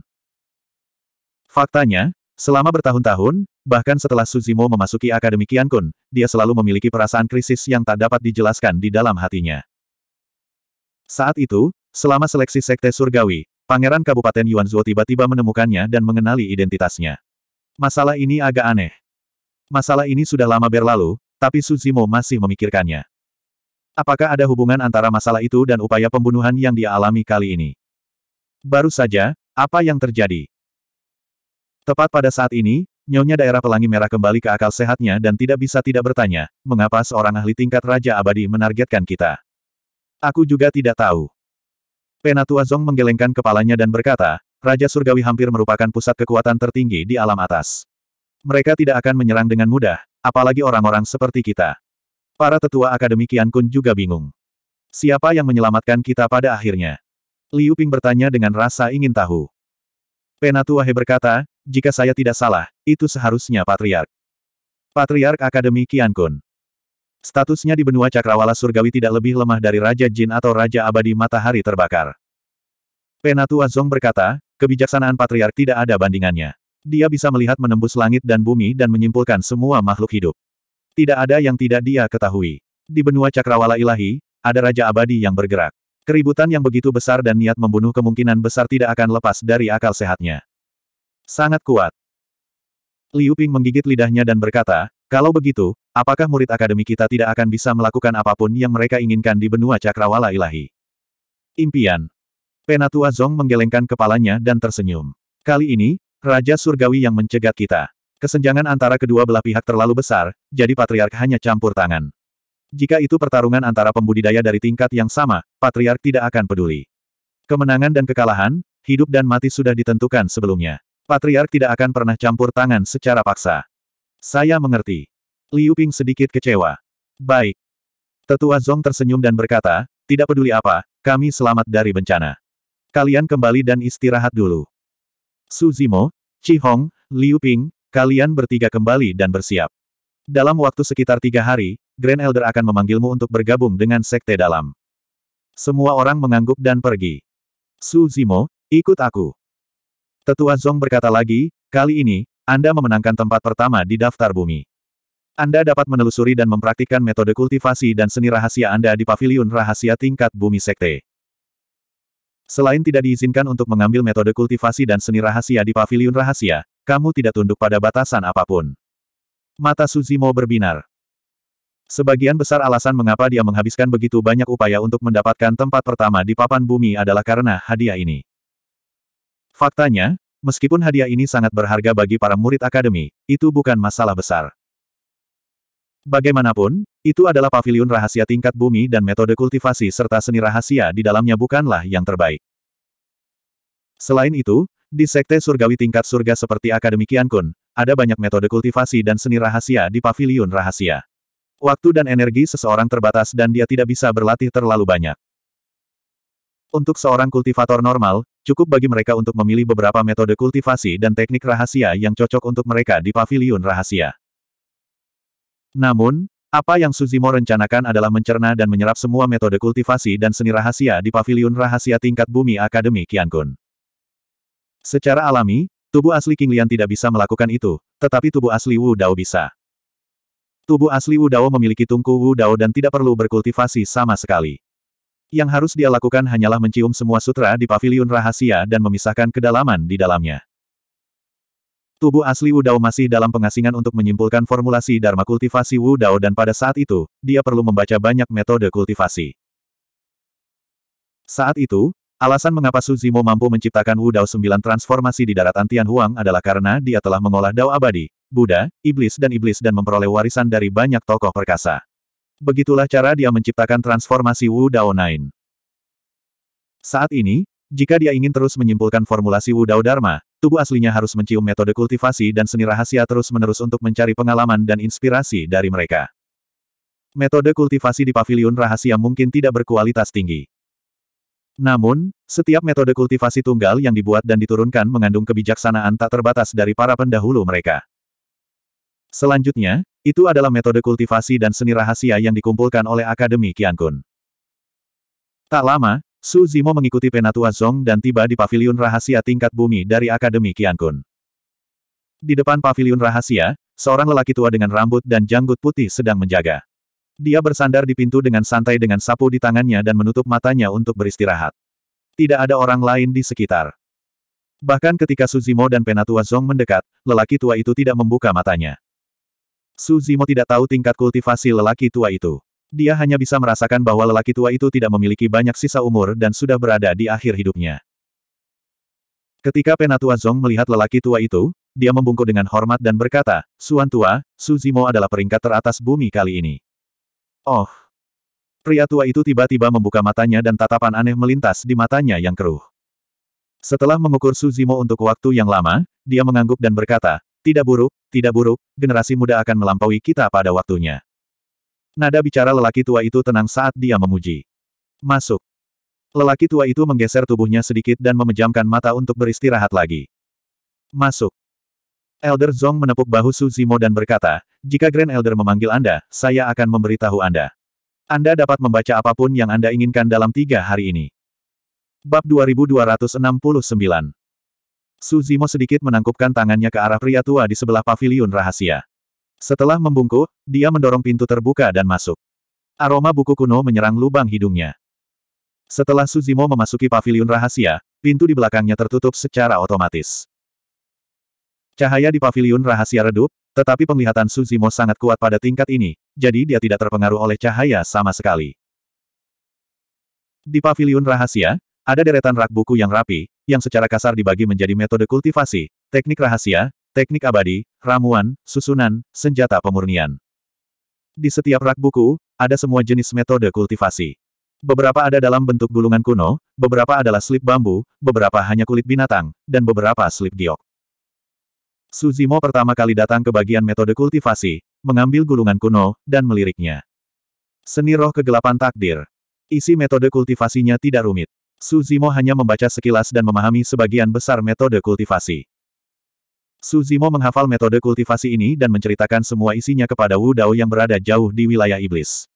Faktanya, selama bertahun-tahun, bahkan setelah Suzimo memasuki Akademi Kiankun, dia selalu memiliki perasaan krisis yang tak dapat dijelaskan di dalam hatinya. Saat itu, selama seleksi Sekte Surgawi, Pangeran Kabupaten Yuanzuo tiba-tiba menemukannya dan mengenali identitasnya. Masalah ini agak aneh. Masalah ini sudah lama berlalu, tapi Suzimo masih memikirkannya. Apakah ada hubungan antara masalah itu dan upaya pembunuhan yang dia alami kali ini? Baru saja, apa yang terjadi? Tepat pada saat ini, nyonya daerah pelangi merah kembali ke akal sehatnya dan tidak bisa tidak bertanya, mengapa seorang ahli tingkat Raja Abadi menargetkan kita? Aku juga tidak tahu. Penatua Zong menggelengkan kepalanya dan berkata, Raja Surgawi hampir merupakan pusat kekuatan tertinggi di alam atas. Mereka tidak akan menyerang dengan mudah, apalagi orang-orang seperti kita. Para tetua Akademi Kian Kun juga bingung. Siapa yang menyelamatkan kita pada akhirnya? Liu Ping bertanya dengan rasa ingin tahu. Penatua He berkata, jika saya tidak salah, itu seharusnya Patriark. Patriark Akademi Kian Kun. Statusnya di benua Cakrawala Surgawi tidak lebih lemah dari Raja Jin atau Raja Abadi Matahari Terbakar. Penatua Zong berkata, kebijaksanaan Patriark tidak ada bandingannya. Dia bisa melihat menembus langit dan bumi dan menyimpulkan semua makhluk hidup. Tidak ada yang tidak dia ketahui. Di benua cakrawala ilahi, ada raja abadi yang bergerak. Keributan yang begitu besar dan niat membunuh kemungkinan besar tidak akan lepas dari akal sehatnya. Sangat kuat. Liu Ping menggigit lidahnya dan berkata, kalau begitu, apakah murid akademi kita tidak akan bisa melakukan apapun yang mereka inginkan di benua cakrawala ilahi? Impian. Penatua Zong menggelengkan kepalanya dan tersenyum. Kali ini, Raja Surgawi yang mencegat kita. Kesenjangan antara kedua belah pihak terlalu besar, jadi Patriark hanya campur tangan. Jika itu pertarungan antara pembudidaya dari tingkat yang sama, Patriark tidak akan peduli. Kemenangan dan kekalahan, hidup dan mati sudah ditentukan sebelumnya. Patriark tidak akan pernah campur tangan secara paksa. Saya mengerti. Liu Ping sedikit kecewa. Baik. Tetua Zong tersenyum dan berkata, tidak peduli apa, kami selamat dari bencana. Kalian kembali dan istirahat dulu. Su Zimo, Chi Hong, Liu Ping, Kalian bertiga kembali dan bersiap. Dalam waktu sekitar tiga hari, Grand Elder akan memanggilmu untuk bergabung dengan Sekte Dalam. Semua orang mengangguk dan pergi. Su Zimo, ikut aku. Tetua Zong berkata lagi, kali ini, Anda memenangkan tempat pertama di daftar bumi. Anda dapat menelusuri dan mempraktikkan metode kultivasi dan seni rahasia Anda di paviliun rahasia tingkat bumi sekte. Selain tidak diizinkan untuk mengambil metode kultivasi dan seni rahasia di paviliun rahasia, kamu tidak tunduk pada batasan apapun. Mata Suzimo berbinar. Sebagian besar alasan mengapa dia menghabiskan begitu banyak upaya untuk mendapatkan tempat pertama di papan bumi adalah karena hadiah ini. Faktanya, meskipun hadiah ini sangat berharga bagi para murid akademi, itu bukan masalah besar. Bagaimanapun, itu adalah pavilion rahasia tingkat bumi dan metode kultivasi serta seni rahasia di dalamnya bukanlah yang terbaik. Selain itu, di sekte surgawi tingkat surga seperti Akademi Kian Kun, ada banyak metode kultivasi dan seni rahasia di paviliun rahasia. Waktu dan energi seseorang terbatas dan dia tidak bisa berlatih terlalu banyak. Untuk seorang kultivator normal, cukup bagi mereka untuk memilih beberapa metode kultivasi dan teknik rahasia yang cocok untuk mereka di paviliun rahasia. Namun, apa yang Suzimo rencanakan adalah mencerna dan menyerap semua metode kultivasi dan seni rahasia di paviliun rahasia tingkat bumi Akademi Kiankun. Secara alami, tubuh asli King Lian tidak bisa melakukan itu, tetapi tubuh asli Wu Dao bisa. Tubuh asli Wu Dao memiliki tungku Wu Dao dan tidak perlu berkultivasi sama sekali. Yang harus dia lakukan hanyalah mencium semua sutra di Paviliun rahasia dan memisahkan kedalaman di dalamnya. Tubuh asli Wu Dao masih dalam pengasingan untuk menyimpulkan formulasi Dharma kultivasi Wu Dao dan pada saat itu, dia perlu membaca banyak metode kultivasi. Saat itu, Alasan mengapa Su Zimo mampu menciptakan Wu Dao sembilan transformasi di daratan Tianhuang adalah karena dia telah mengolah Dao abadi, Buddha, Iblis dan Iblis dan memperoleh warisan dari banyak tokoh perkasa. Begitulah cara dia menciptakan transformasi Wu Dao Nine. Saat ini, jika dia ingin terus menyimpulkan formulasi Wu Dao Dharma, tubuh aslinya harus mencium metode kultivasi dan seni rahasia terus-menerus untuk mencari pengalaman dan inspirasi dari mereka. Metode kultivasi di Paviliun rahasia mungkin tidak berkualitas tinggi. Namun, setiap metode kultivasi tunggal yang dibuat dan diturunkan mengandung kebijaksanaan tak terbatas dari para pendahulu mereka. Selanjutnya, itu adalah metode kultivasi dan seni rahasia yang dikumpulkan oleh Akademi Qiankun. Tak lama, Su Zimo mengikuti Penatua Zong dan tiba di paviliun rahasia tingkat bumi dari Akademi Qiankun. Di depan paviliun rahasia, seorang lelaki tua dengan rambut dan janggut putih sedang menjaga. Dia bersandar di pintu dengan santai dengan sapu di tangannya dan menutup matanya untuk beristirahat. Tidak ada orang lain di sekitar. Bahkan ketika Suzimo dan Penatua Zong mendekat, lelaki tua itu tidak membuka matanya. Suzimo tidak tahu tingkat kultivasi lelaki tua itu. Dia hanya bisa merasakan bahwa lelaki tua itu tidak memiliki banyak sisa umur dan sudah berada di akhir hidupnya. Ketika Penatua Zong melihat lelaki tua itu, dia membungkuk dengan hormat dan berkata, Suan Tua, Suzimo adalah peringkat teratas bumi kali ini. Oh. Pria tua itu tiba-tiba membuka matanya dan tatapan aneh melintas di matanya yang keruh. Setelah mengukur Suzimo untuk waktu yang lama, dia mengangguk dan berkata, tidak buruk, tidak buruk, generasi muda akan melampaui kita pada waktunya. Nada bicara lelaki tua itu tenang saat dia memuji. Masuk. Lelaki tua itu menggeser tubuhnya sedikit dan memejamkan mata untuk beristirahat lagi. Masuk. Elder Zong menepuk bahu Su Zimo dan berkata, jika Grand Elder memanggil Anda, saya akan memberitahu Anda. Anda dapat membaca apapun yang Anda inginkan dalam tiga hari ini. Bab 2269 Su Zimo sedikit menangkupkan tangannya ke arah pria tua di sebelah paviliun rahasia. Setelah membungkuk, dia mendorong pintu terbuka dan masuk. Aroma buku kuno menyerang lubang hidungnya. Setelah Suzimo memasuki paviliun rahasia, pintu di belakangnya tertutup secara otomatis. Cahaya di pavilion rahasia redup, tetapi penglihatan Suzimo sangat kuat pada tingkat ini, jadi dia tidak terpengaruh oleh cahaya sama sekali. Di pavilion rahasia, ada deretan rak buku yang rapi, yang secara kasar dibagi menjadi metode kultivasi, teknik rahasia, teknik abadi, ramuan, susunan, senjata pemurnian. Di setiap rak buku, ada semua jenis metode kultivasi. Beberapa ada dalam bentuk gulungan kuno, beberapa adalah slip bambu, beberapa hanya kulit binatang, dan beberapa slip giok. Suzimo pertama kali datang ke bagian metode kultivasi, mengambil gulungan kuno, dan meliriknya. Seni roh kegelapan takdir. Isi metode kultivasinya tidak rumit. Suzimo hanya membaca sekilas dan memahami sebagian besar metode kultivasi. Suzimo menghafal metode kultivasi ini dan menceritakan semua isinya kepada Wu Dao yang berada jauh di wilayah iblis.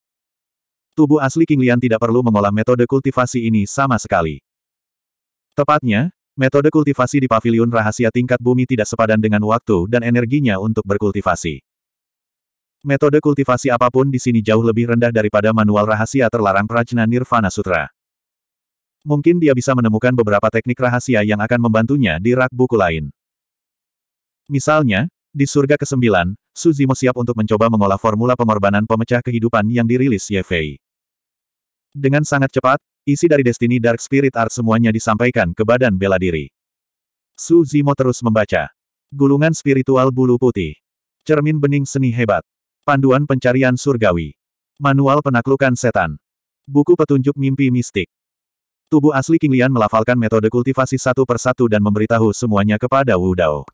Tubuh asli King Lian tidak perlu mengolah metode kultivasi ini sama sekali. Tepatnya, Metode kultivasi di pavilion rahasia tingkat bumi tidak sepadan dengan waktu dan energinya untuk berkultivasi. Metode kultivasi apapun di sini jauh lebih rendah daripada manual rahasia terlarang Prajna Nirvana Sutra. Mungkin dia bisa menemukan beberapa teknik rahasia yang akan membantunya di rak buku lain. Misalnya, di surga ke-9, Suzimo siap untuk mencoba mengolah formula pengorbanan pemecah kehidupan yang dirilis Yefei. Dengan sangat cepat, Isi dari Destiny Dark Spirit Art semuanya disampaikan ke badan bela diri. Su Zimo terus membaca. Gulungan spiritual bulu putih. Cermin bening seni hebat. Panduan pencarian surgawi. Manual penaklukan setan. Buku petunjuk mimpi mistik. Tubuh asli King Lian melafalkan metode kultivasi satu persatu dan memberitahu semuanya kepada Wu Dao.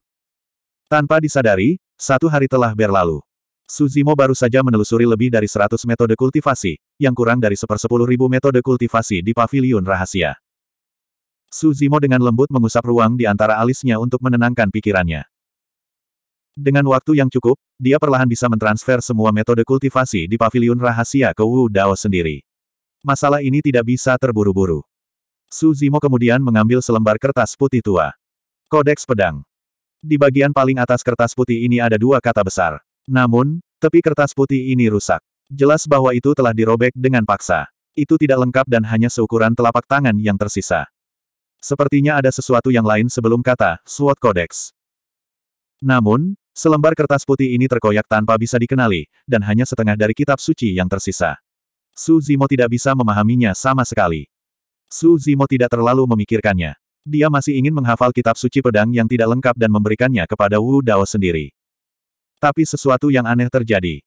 Tanpa disadari, satu hari telah berlalu. Suzimo baru saja menelusuri lebih dari 100 metode kultivasi, yang kurang dari sepersepuluh ribu metode kultivasi di paviliun rahasia. Suzimo dengan lembut mengusap ruang di antara alisnya untuk menenangkan pikirannya. Dengan waktu yang cukup, dia perlahan bisa mentransfer semua metode kultivasi di paviliun rahasia ke Wu Dao sendiri. Masalah ini tidak bisa terburu-buru. Suzimo kemudian mengambil selembar kertas putih tua. Kodeks Pedang. Di bagian paling atas kertas putih ini ada dua kata besar. Namun, tepi kertas putih ini rusak. Jelas bahwa itu telah dirobek dengan paksa. Itu tidak lengkap dan hanya seukuran telapak tangan yang tersisa. Sepertinya ada sesuatu yang lain sebelum kata, SWOT Codex. Namun, selembar kertas putih ini terkoyak tanpa bisa dikenali, dan hanya setengah dari kitab suci yang tersisa. Su Zimo tidak bisa memahaminya sama sekali. Su Zimo tidak terlalu memikirkannya. Dia masih ingin menghafal kitab suci pedang yang tidak lengkap dan memberikannya kepada Wu Dao sendiri. Tapi sesuatu yang aneh terjadi.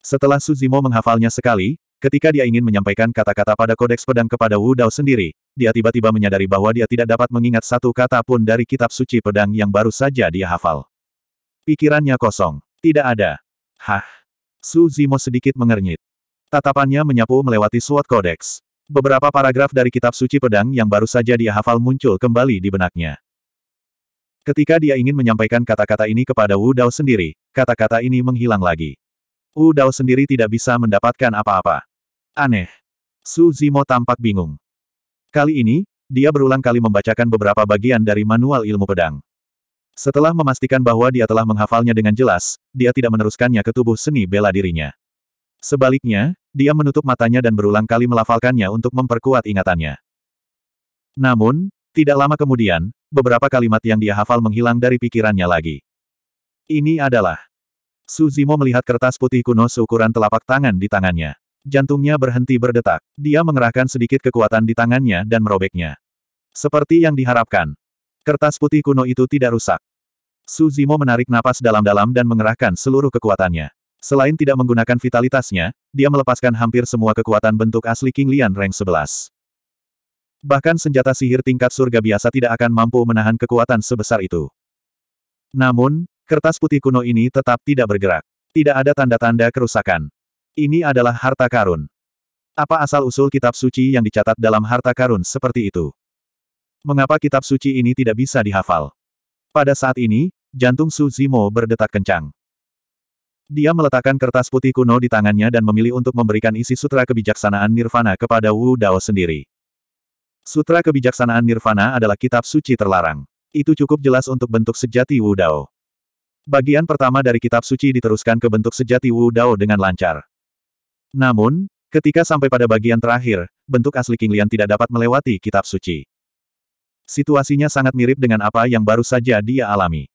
Setelah Suzimo menghafalnya sekali, ketika dia ingin menyampaikan kata-kata pada kodeks pedang kepada Wu Dao sendiri, dia tiba-tiba menyadari bahwa dia tidak dapat mengingat satu kata pun dari kitab suci pedang yang baru saja dia hafal. Pikirannya kosong. Tidak ada. Hah. Suzimo sedikit mengernyit. Tatapannya menyapu melewati suat kodeks. Beberapa paragraf dari kitab suci pedang yang baru saja dia hafal muncul kembali di benaknya. Ketika dia ingin menyampaikan kata-kata ini kepada Wu Dao sendiri, kata-kata ini menghilang lagi. Wu Dao sendiri tidak bisa mendapatkan apa-apa. Aneh. Su Zimo tampak bingung. Kali ini, dia berulang kali membacakan beberapa bagian dari manual ilmu pedang. Setelah memastikan bahwa dia telah menghafalnya dengan jelas, dia tidak meneruskannya ke tubuh seni bela dirinya. Sebaliknya, dia menutup matanya dan berulang kali melafalkannya untuk memperkuat ingatannya. Namun, tidak lama kemudian, beberapa kalimat yang dia hafal menghilang dari pikirannya lagi. Ini adalah... Suzimo melihat kertas putih kuno seukuran telapak tangan di tangannya. Jantungnya berhenti berdetak. Dia mengerahkan sedikit kekuatan di tangannya dan merobeknya. Seperti yang diharapkan. Kertas putih kuno itu tidak rusak. Suzimo menarik napas dalam-dalam dan mengerahkan seluruh kekuatannya. Selain tidak menggunakan vitalitasnya, dia melepaskan hampir semua kekuatan bentuk asli King Lian Rank 11. Bahkan senjata sihir tingkat surga biasa tidak akan mampu menahan kekuatan sebesar itu. Namun, kertas putih kuno ini tetap tidak bergerak. Tidak ada tanda-tanda kerusakan. Ini adalah harta karun. Apa asal-usul kitab suci yang dicatat dalam harta karun seperti itu? Mengapa kitab suci ini tidak bisa dihafal? Pada saat ini, jantung Su Zimo berdetak kencang. Dia meletakkan kertas putih kuno di tangannya dan memilih untuk memberikan isi sutra kebijaksanaan Nirvana kepada Wu Dao sendiri. Sutra Kebijaksanaan Nirvana adalah kitab suci terlarang. Itu cukup jelas untuk bentuk sejati Wu Dao. Bagian pertama dari kitab suci diteruskan ke bentuk sejati Wu Dao dengan lancar. Namun, ketika sampai pada bagian terakhir, bentuk asli King Lian tidak dapat melewati kitab suci. Situasinya sangat mirip dengan apa yang baru saja dia alami.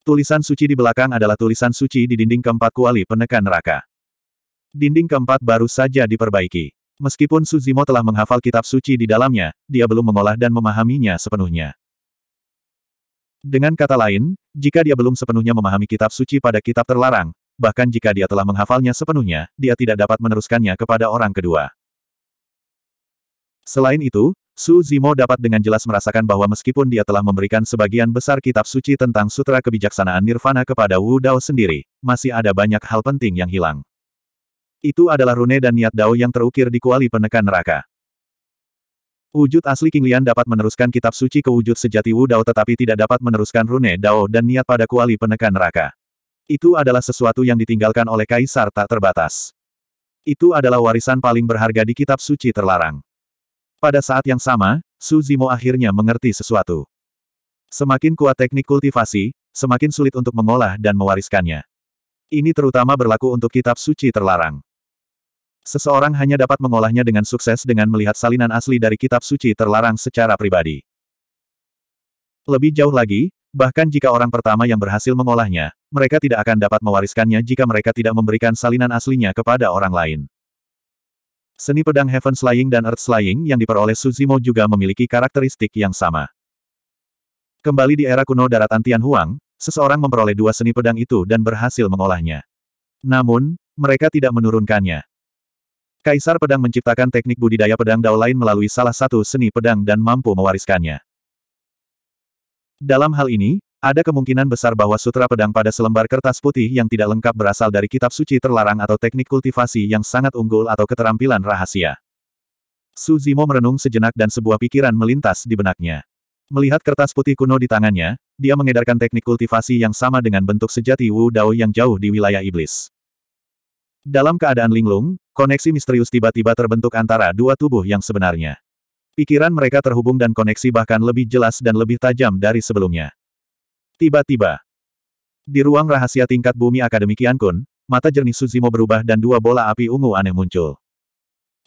Tulisan suci di belakang adalah tulisan suci di dinding keempat kuali penekan neraka. Dinding keempat baru saja diperbaiki. Meskipun Suzimo telah menghafal kitab suci di dalamnya, dia belum mengolah dan memahaminya sepenuhnya. Dengan kata lain, jika dia belum sepenuhnya memahami kitab suci pada kitab terlarang, bahkan jika dia telah menghafalnya sepenuhnya, dia tidak dapat meneruskannya kepada orang kedua. Selain itu, Su Zimo dapat dengan jelas merasakan bahwa meskipun dia telah memberikan sebagian besar kitab suci tentang sutra kebijaksanaan Nirvana kepada Wu Dao sendiri, masih ada banyak hal penting yang hilang. Itu adalah rune dan niat Dao yang terukir di kuali penekan neraka. Wujud asli King Lian dapat meneruskan kitab suci ke wujud sejati Wu Dao tetapi tidak dapat meneruskan rune Dao dan niat pada kuali penekan neraka. Itu adalah sesuatu yang ditinggalkan oleh kaisar tak terbatas. Itu adalah warisan paling berharga di kitab suci terlarang. Pada saat yang sama, Su Zimo akhirnya mengerti sesuatu. Semakin kuat teknik kultivasi, semakin sulit untuk mengolah dan mewariskannya. Ini terutama berlaku untuk kitab suci terlarang. Seseorang hanya dapat mengolahnya dengan sukses dengan melihat salinan asli dari kitab suci terlarang secara pribadi. Lebih jauh lagi, bahkan jika orang pertama yang berhasil mengolahnya, mereka tidak akan dapat mewariskannya jika mereka tidak memberikan salinan aslinya kepada orang lain. Seni pedang Heaven Slaying dan Earth Slaying yang diperoleh Suzimo juga memiliki karakteristik yang sama. Kembali di era kuno daratan Tianhuang, seseorang memperoleh dua seni pedang itu dan berhasil mengolahnya. Namun, mereka tidak menurunkannya. Kaisar Pedang menciptakan teknik budidaya pedang dao lain melalui salah satu seni pedang dan mampu mewariskannya. Dalam hal ini, ada kemungkinan besar bahwa sutra pedang pada selembar kertas putih yang tidak lengkap berasal dari kitab suci terlarang atau teknik kultivasi yang sangat unggul atau keterampilan rahasia. Su Zimo merenung sejenak dan sebuah pikiran melintas di benaknya. Melihat kertas putih kuno di tangannya, dia mengedarkan teknik kultivasi yang sama dengan bentuk sejati Wu Dao yang jauh di wilayah iblis. Dalam keadaan linglung, Koneksi misterius tiba-tiba terbentuk antara dua tubuh yang sebenarnya. Pikiran mereka terhubung dan koneksi bahkan lebih jelas dan lebih tajam dari sebelumnya. Tiba-tiba, di ruang rahasia tingkat bumi Akademi Kiankun, mata jernih Suzimo berubah dan dua bola api ungu aneh muncul.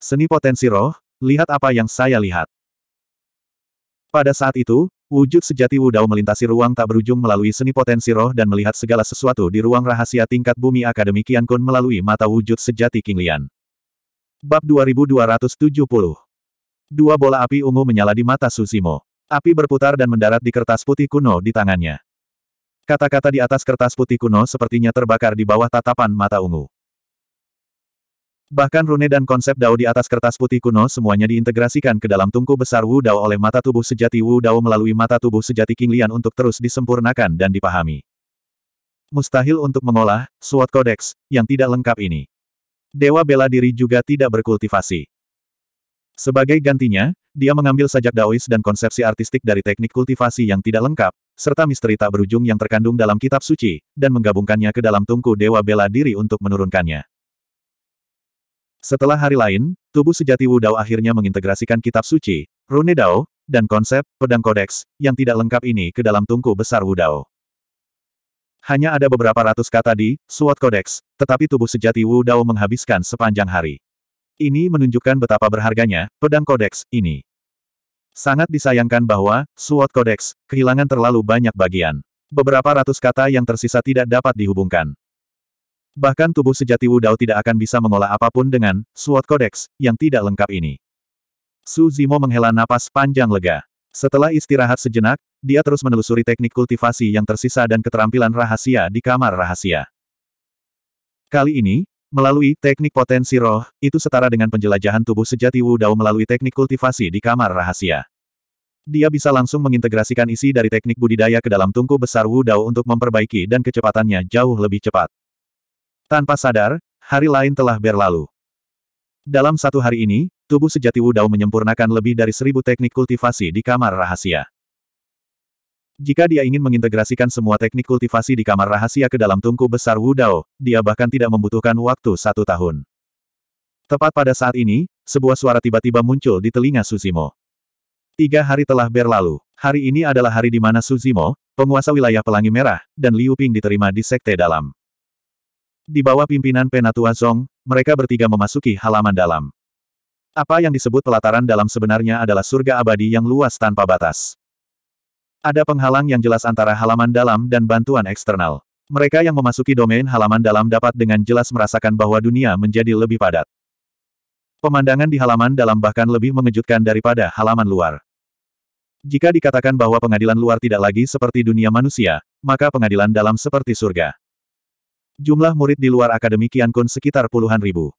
Seni potensi roh, lihat apa yang saya lihat. Pada saat itu, wujud sejati Wudao melintasi ruang tak berujung melalui seni potensi roh dan melihat segala sesuatu di ruang rahasia tingkat bumi Akademi Kiankun melalui mata wujud sejati King Lian. Bab 2270 Dua bola api ungu menyala di mata Susimo. Api berputar dan mendarat di kertas putih kuno di tangannya. Kata-kata di atas kertas putih kuno sepertinya terbakar di bawah tatapan mata ungu. Bahkan rune dan konsep Dao di atas kertas putih kuno semuanya diintegrasikan ke dalam tungku besar Wu Dao oleh mata tubuh sejati Wu Dao melalui mata tubuh sejati King Lian untuk terus disempurnakan dan dipahami. Mustahil untuk mengolah SWOT kodeks yang tidak lengkap ini. Dewa bela diri juga tidak berkultivasi. Sebagai gantinya, dia mengambil sajak daois dan konsepsi artistik dari teknik kultivasi yang tidak lengkap, serta misteri tak berujung yang terkandung dalam kitab suci, dan menggabungkannya ke dalam tungku dewa bela diri untuk menurunkannya. Setelah hari lain, tubuh sejati Wudao akhirnya mengintegrasikan kitab suci, Rune Dao, dan konsep pedang kodeks yang tidak lengkap ini ke dalam tungku besar Wudao. Hanya ada beberapa ratus kata di suat Codex, tetapi tubuh sejati Wu Dao menghabiskan sepanjang hari. Ini menunjukkan betapa berharganya pedang kodeks ini. Sangat disayangkan bahwa suat Codex kehilangan terlalu banyak bagian. Beberapa ratus kata yang tersisa tidak dapat dihubungkan. Bahkan tubuh sejati Wu Dao tidak akan bisa mengolah apapun dengan suat Codex yang tidak lengkap ini. Su Zimo menghela napas panjang lega. Setelah istirahat sejenak, dia terus menelusuri teknik kultivasi yang tersisa dan keterampilan rahasia di kamar rahasia. Kali ini, melalui teknik potensi roh, itu setara dengan penjelajahan tubuh sejati Wu Dao melalui teknik kultivasi di kamar rahasia. Dia bisa langsung mengintegrasikan isi dari teknik budidaya ke dalam tungku besar Wu Dao untuk memperbaiki dan kecepatannya jauh lebih cepat. Tanpa sadar, hari lain telah berlalu. Dalam satu hari ini, tubuh sejati Wudao menyempurnakan lebih dari seribu teknik kultivasi di kamar rahasia. Jika dia ingin mengintegrasikan semua teknik kultivasi di kamar rahasia ke dalam tungku besar Wudao, dia bahkan tidak membutuhkan waktu satu tahun. Tepat pada saat ini, sebuah suara tiba-tiba muncul di telinga Suzimo. Tiga hari telah berlalu. Hari ini adalah hari di mana Suzimo, penguasa wilayah Pelangi Merah, dan Liu Ping diterima di Sekte Dalam. Di bawah pimpinan Penatua Zong, mereka bertiga memasuki halaman dalam. Apa yang disebut pelataran dalam sebenarnya adalah surga abadi yang luas tanpa batas. Ada penghalang yang jelas antara halaman dalam dan bantuan eksternal. Mereka yang memasuki domain halaman dalam dapat dengan jelas merasakan bahwa dunia menjadi lebih padat. Pemandangan di halaman dalam bahkan lebih mengejutkan daripada halaman luar. Jika dikatakan bahwa pengadilan luar tidak lagi seperti dunia manusia, maka pengadilan dalam seperti surga. Jumlah murid di luar akademi Kian sekitar puluhan ribu.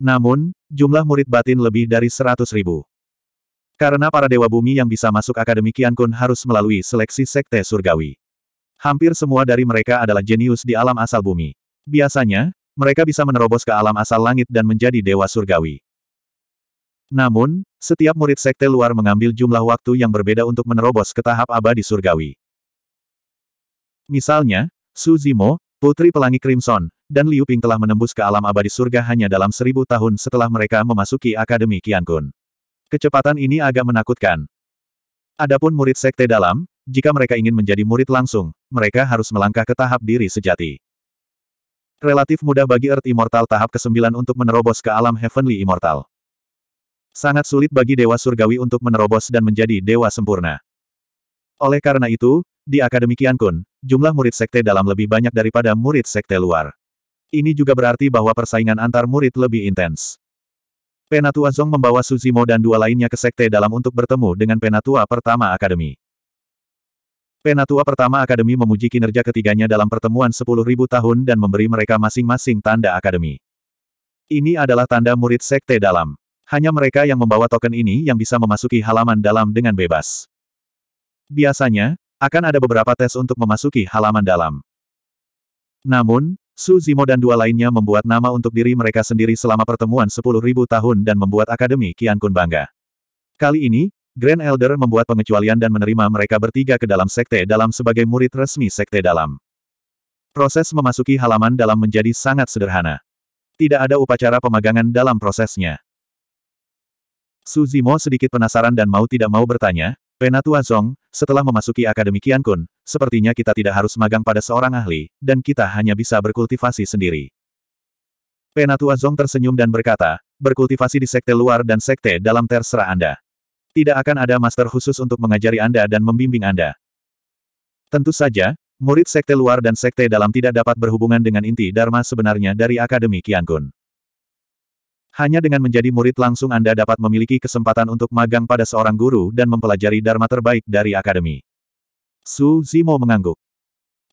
Namun, jumlah murid batin lebih dari seratus ribu. Karena para dewa bumi yang bisa masuk Akademi Kian Kun harus melalui seleksi sekte surgawi. Hampir semua dari mereka adalah jenius di alam asal bumi. Biasanya, mereka bisa menerobos ke alam asal langit dan menjadi dewa surgawi. Namun, setiap murid sekte luar mengambil jumlah waktu yang berbeda untuk menerobos ke tahap abadi surgawi. Misalnya, Suzimo, Putri Pelangi Crimson, dan Liu Ping telah menembus ke alam abadi surga hanya dalam seribu tahun setelah mereka memasuki Akademi Kun. Kecepatan ini agak menakutkan. Adapun murid sekte dalam, jika mereka ingin menjadi murid langsung, mereka harus melangkah ke tahap diri sejati. Relatif mudah bagi Earth Immortal tahap ke-9 untuk menerobos ke alam Heavenly Immortal. Sangat sulit bagi Dewa Surgawi untuk menerobos dan menjadi Dewa Sempurna. Oleh karena itu, di Akademi Qiankun, jumlah murid sekte dalam lebih banyak daripada murid sekte luar. Ini juga berarti bahwa persaingan antar murid lebih intens. Penatua Zong membawa Suzimo dan dua lainnya ke sekte dalam untuk bertemu dengan Penatua Pertama Akademi. Penatua Pertama Akademi memuji kinerja ketiganya dalam pertemuan 10.000 tahun dan memberi mereka masing-masing tanda akademi. Ini adalah tanda murid sekte dalam. Hanya mereka yang membawa token ini yang bisa memasuki halaman dalam dengan bebas. Biasanya, akan ada beberapa tes untuk memasuki halaman dalam. Namun, Su Zimo dan dua lainnya membuat nama untuk diri mereka sendiri selama pertemuan 10.000 tahun dan membuat Akademi kian Kun bangga. Kali ini, Grand Elder membuat pengecualian dan menerima mereka bertiga ke dalam Sekte Dalam sebagai murid resmi Sekte Dalam. Proses memasuki halaman dalam menjadi sangat sederhana. Tidak ada upacara pemagangan dalam prosesnya. Su Zimo sedikit penasaran dan mau tidak mau bertanya, Penatua Zong, setelah memasuki Akademi Kiankun, Kun, sepertinya kita tidak harus magang pada seorang ahli, dan kita hanya bisa berkultivasi sendiri. Penatua Zong tersenyum dan berkata, berkultivasi di sekte luar dan sekte dalam terserah Anda. Tidak akan ada master khusus untuk mengajari Anda dan membimbing Anda. Tentu saja, murid sekte luar dan sekte dalam tidak dapat berhubungan dengan inti Dharma sebenarnya dari Akademi Kiankun. Kun. Hanya dengan menjadi murid langsung Anda dapat memiliki kesempatan untuk magang pada seorang guru dan mempelajari dharma terbaik dari akademi. Su Zimo mengangguk.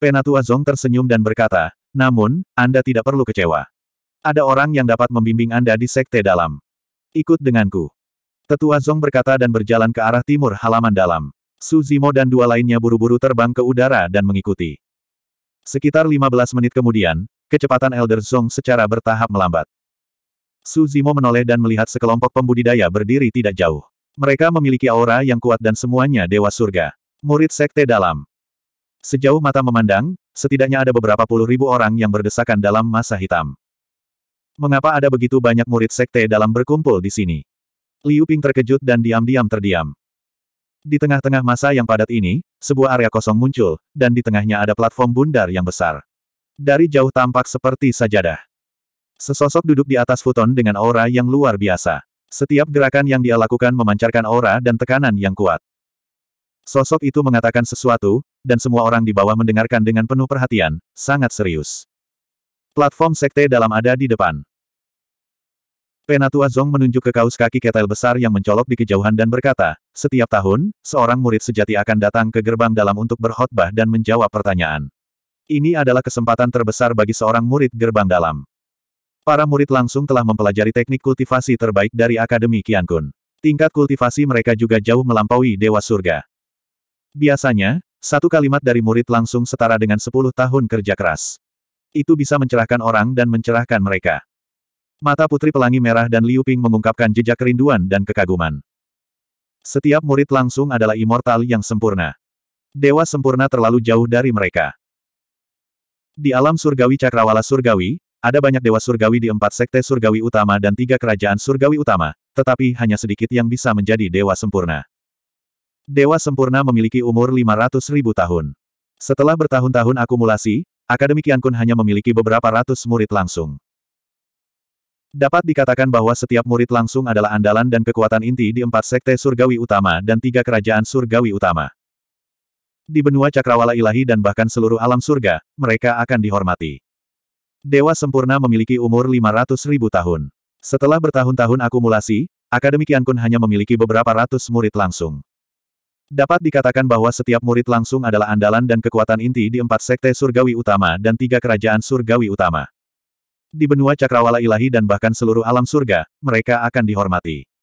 Penatua Zong tersenyum dan berkata, namun, Anda tidak perlu kecewa. Ada orang yang dapat membimbing Anda di sekte dalam. Ikut denganku. Tetua Zong berkata dan berjalan ke arah timur halaman dalam. Su Zimo dan dua lainnya buru-buru terbang ke udara dan mengikuti. Sekitar 15 menit kemudian, kecepatan Elder Zong secara bertahap melambat. Su Zimo menoleh dan melihat sekelompok pembudidaya berdiri tidak jauh. Mereka memiliki aura yang kuat dan semuanya dewa surga. Murid sekte dalam. Sejauh mata memandang, setidaknya ada beberapa puluh ribu orang yang berdesakan dalam masa hitam. Mengapa ada begitu banyak murid sekte dalam berkumpul di sini? Liu Ping terkejut dan diam-diam terdiam. Di tengah-tengah masa yang padat ini, sebuah area kosong muncul, dan di tengahnya ada platform bundar yang besar. Dari jauh tampak seperti sajadah. Sesosok duduk di atas futon dengan aura yang luar biasa. Setiap gerakan yang dia lakukan memancarkan aura dan tekanan yang kuat. Sosok itu mengatakan sesuatu, dan semua orang di bawah mendengarkan dengan penuh perhatian, sangat serius. Platform sekte dalam ada di depan. Penatua Zong menunjuk ke kaus kaki ketel besar yang mencolok di kejauhan dan berkata, setiap tahun, seorang murid sejati akan datang ke gerbang dalam untuk berkhotbah dan menjawab pertanyaan. Ini adalah kesempatan terbesar bagi seorang murid gerbang dalam. Para murid langsung telah mempelajari teknik kultivasi terbaik dari Akademi Qiankun. Tingkat kultivasi mereka juga jauh melampaui Dewa Surga. Biasanya, satu kalimat dari murid langsung setara dengan 10 tahun kerja keras. Itu bisa mencerahkan orang dan mencerahkan mereka. Mata Putri Pelangi Merah dan Liu Ping mengungkapkan jejak kerinduan dan kekaguman. Setiap murid langsung adalah immortal yang sempurna. Dewa sempurna terlalu jauh dari mereka. Di alam surgawi cakrawala surgawi, ada banyak dewa surgawi di empat sekte surgawi utama dan tiga kerajaan surgawi utama, tetapi hanya sedikit yang bisa menjadi dewa sempurna. Dewa sempurna memiliki umur 500 ribu tahun. Setelah bertahun-tahun akumulasi, Akademi Kiankun hanya memiliki beberapa ratus murid langsung. Dapat dikatakan bahwa setiap murid langsung adalah andalan dan kekuatan inti di empat sekte surgawi utama dan tiga kerajaan surgawi utama. Di benua cakrawala ilahi dan bahkan seluruh alam surga, mereka akan dihormati. Dewa Sempurna memiliki umur 500 ribu tahun. Setelah bertahun-tahun akumulasi, Akademi Kiankun hanya memiliki beberapa ratus murid langsung. Dapat dikatakan bahwa setiap murid langsung adalah andalan dan kekuatan inti di empat sekte surgawi utama dan tiga kerajaan surgawi utama. Di benua cakrawala ilahi dan bahkan seluruh alam surga, mereka akan dihormati.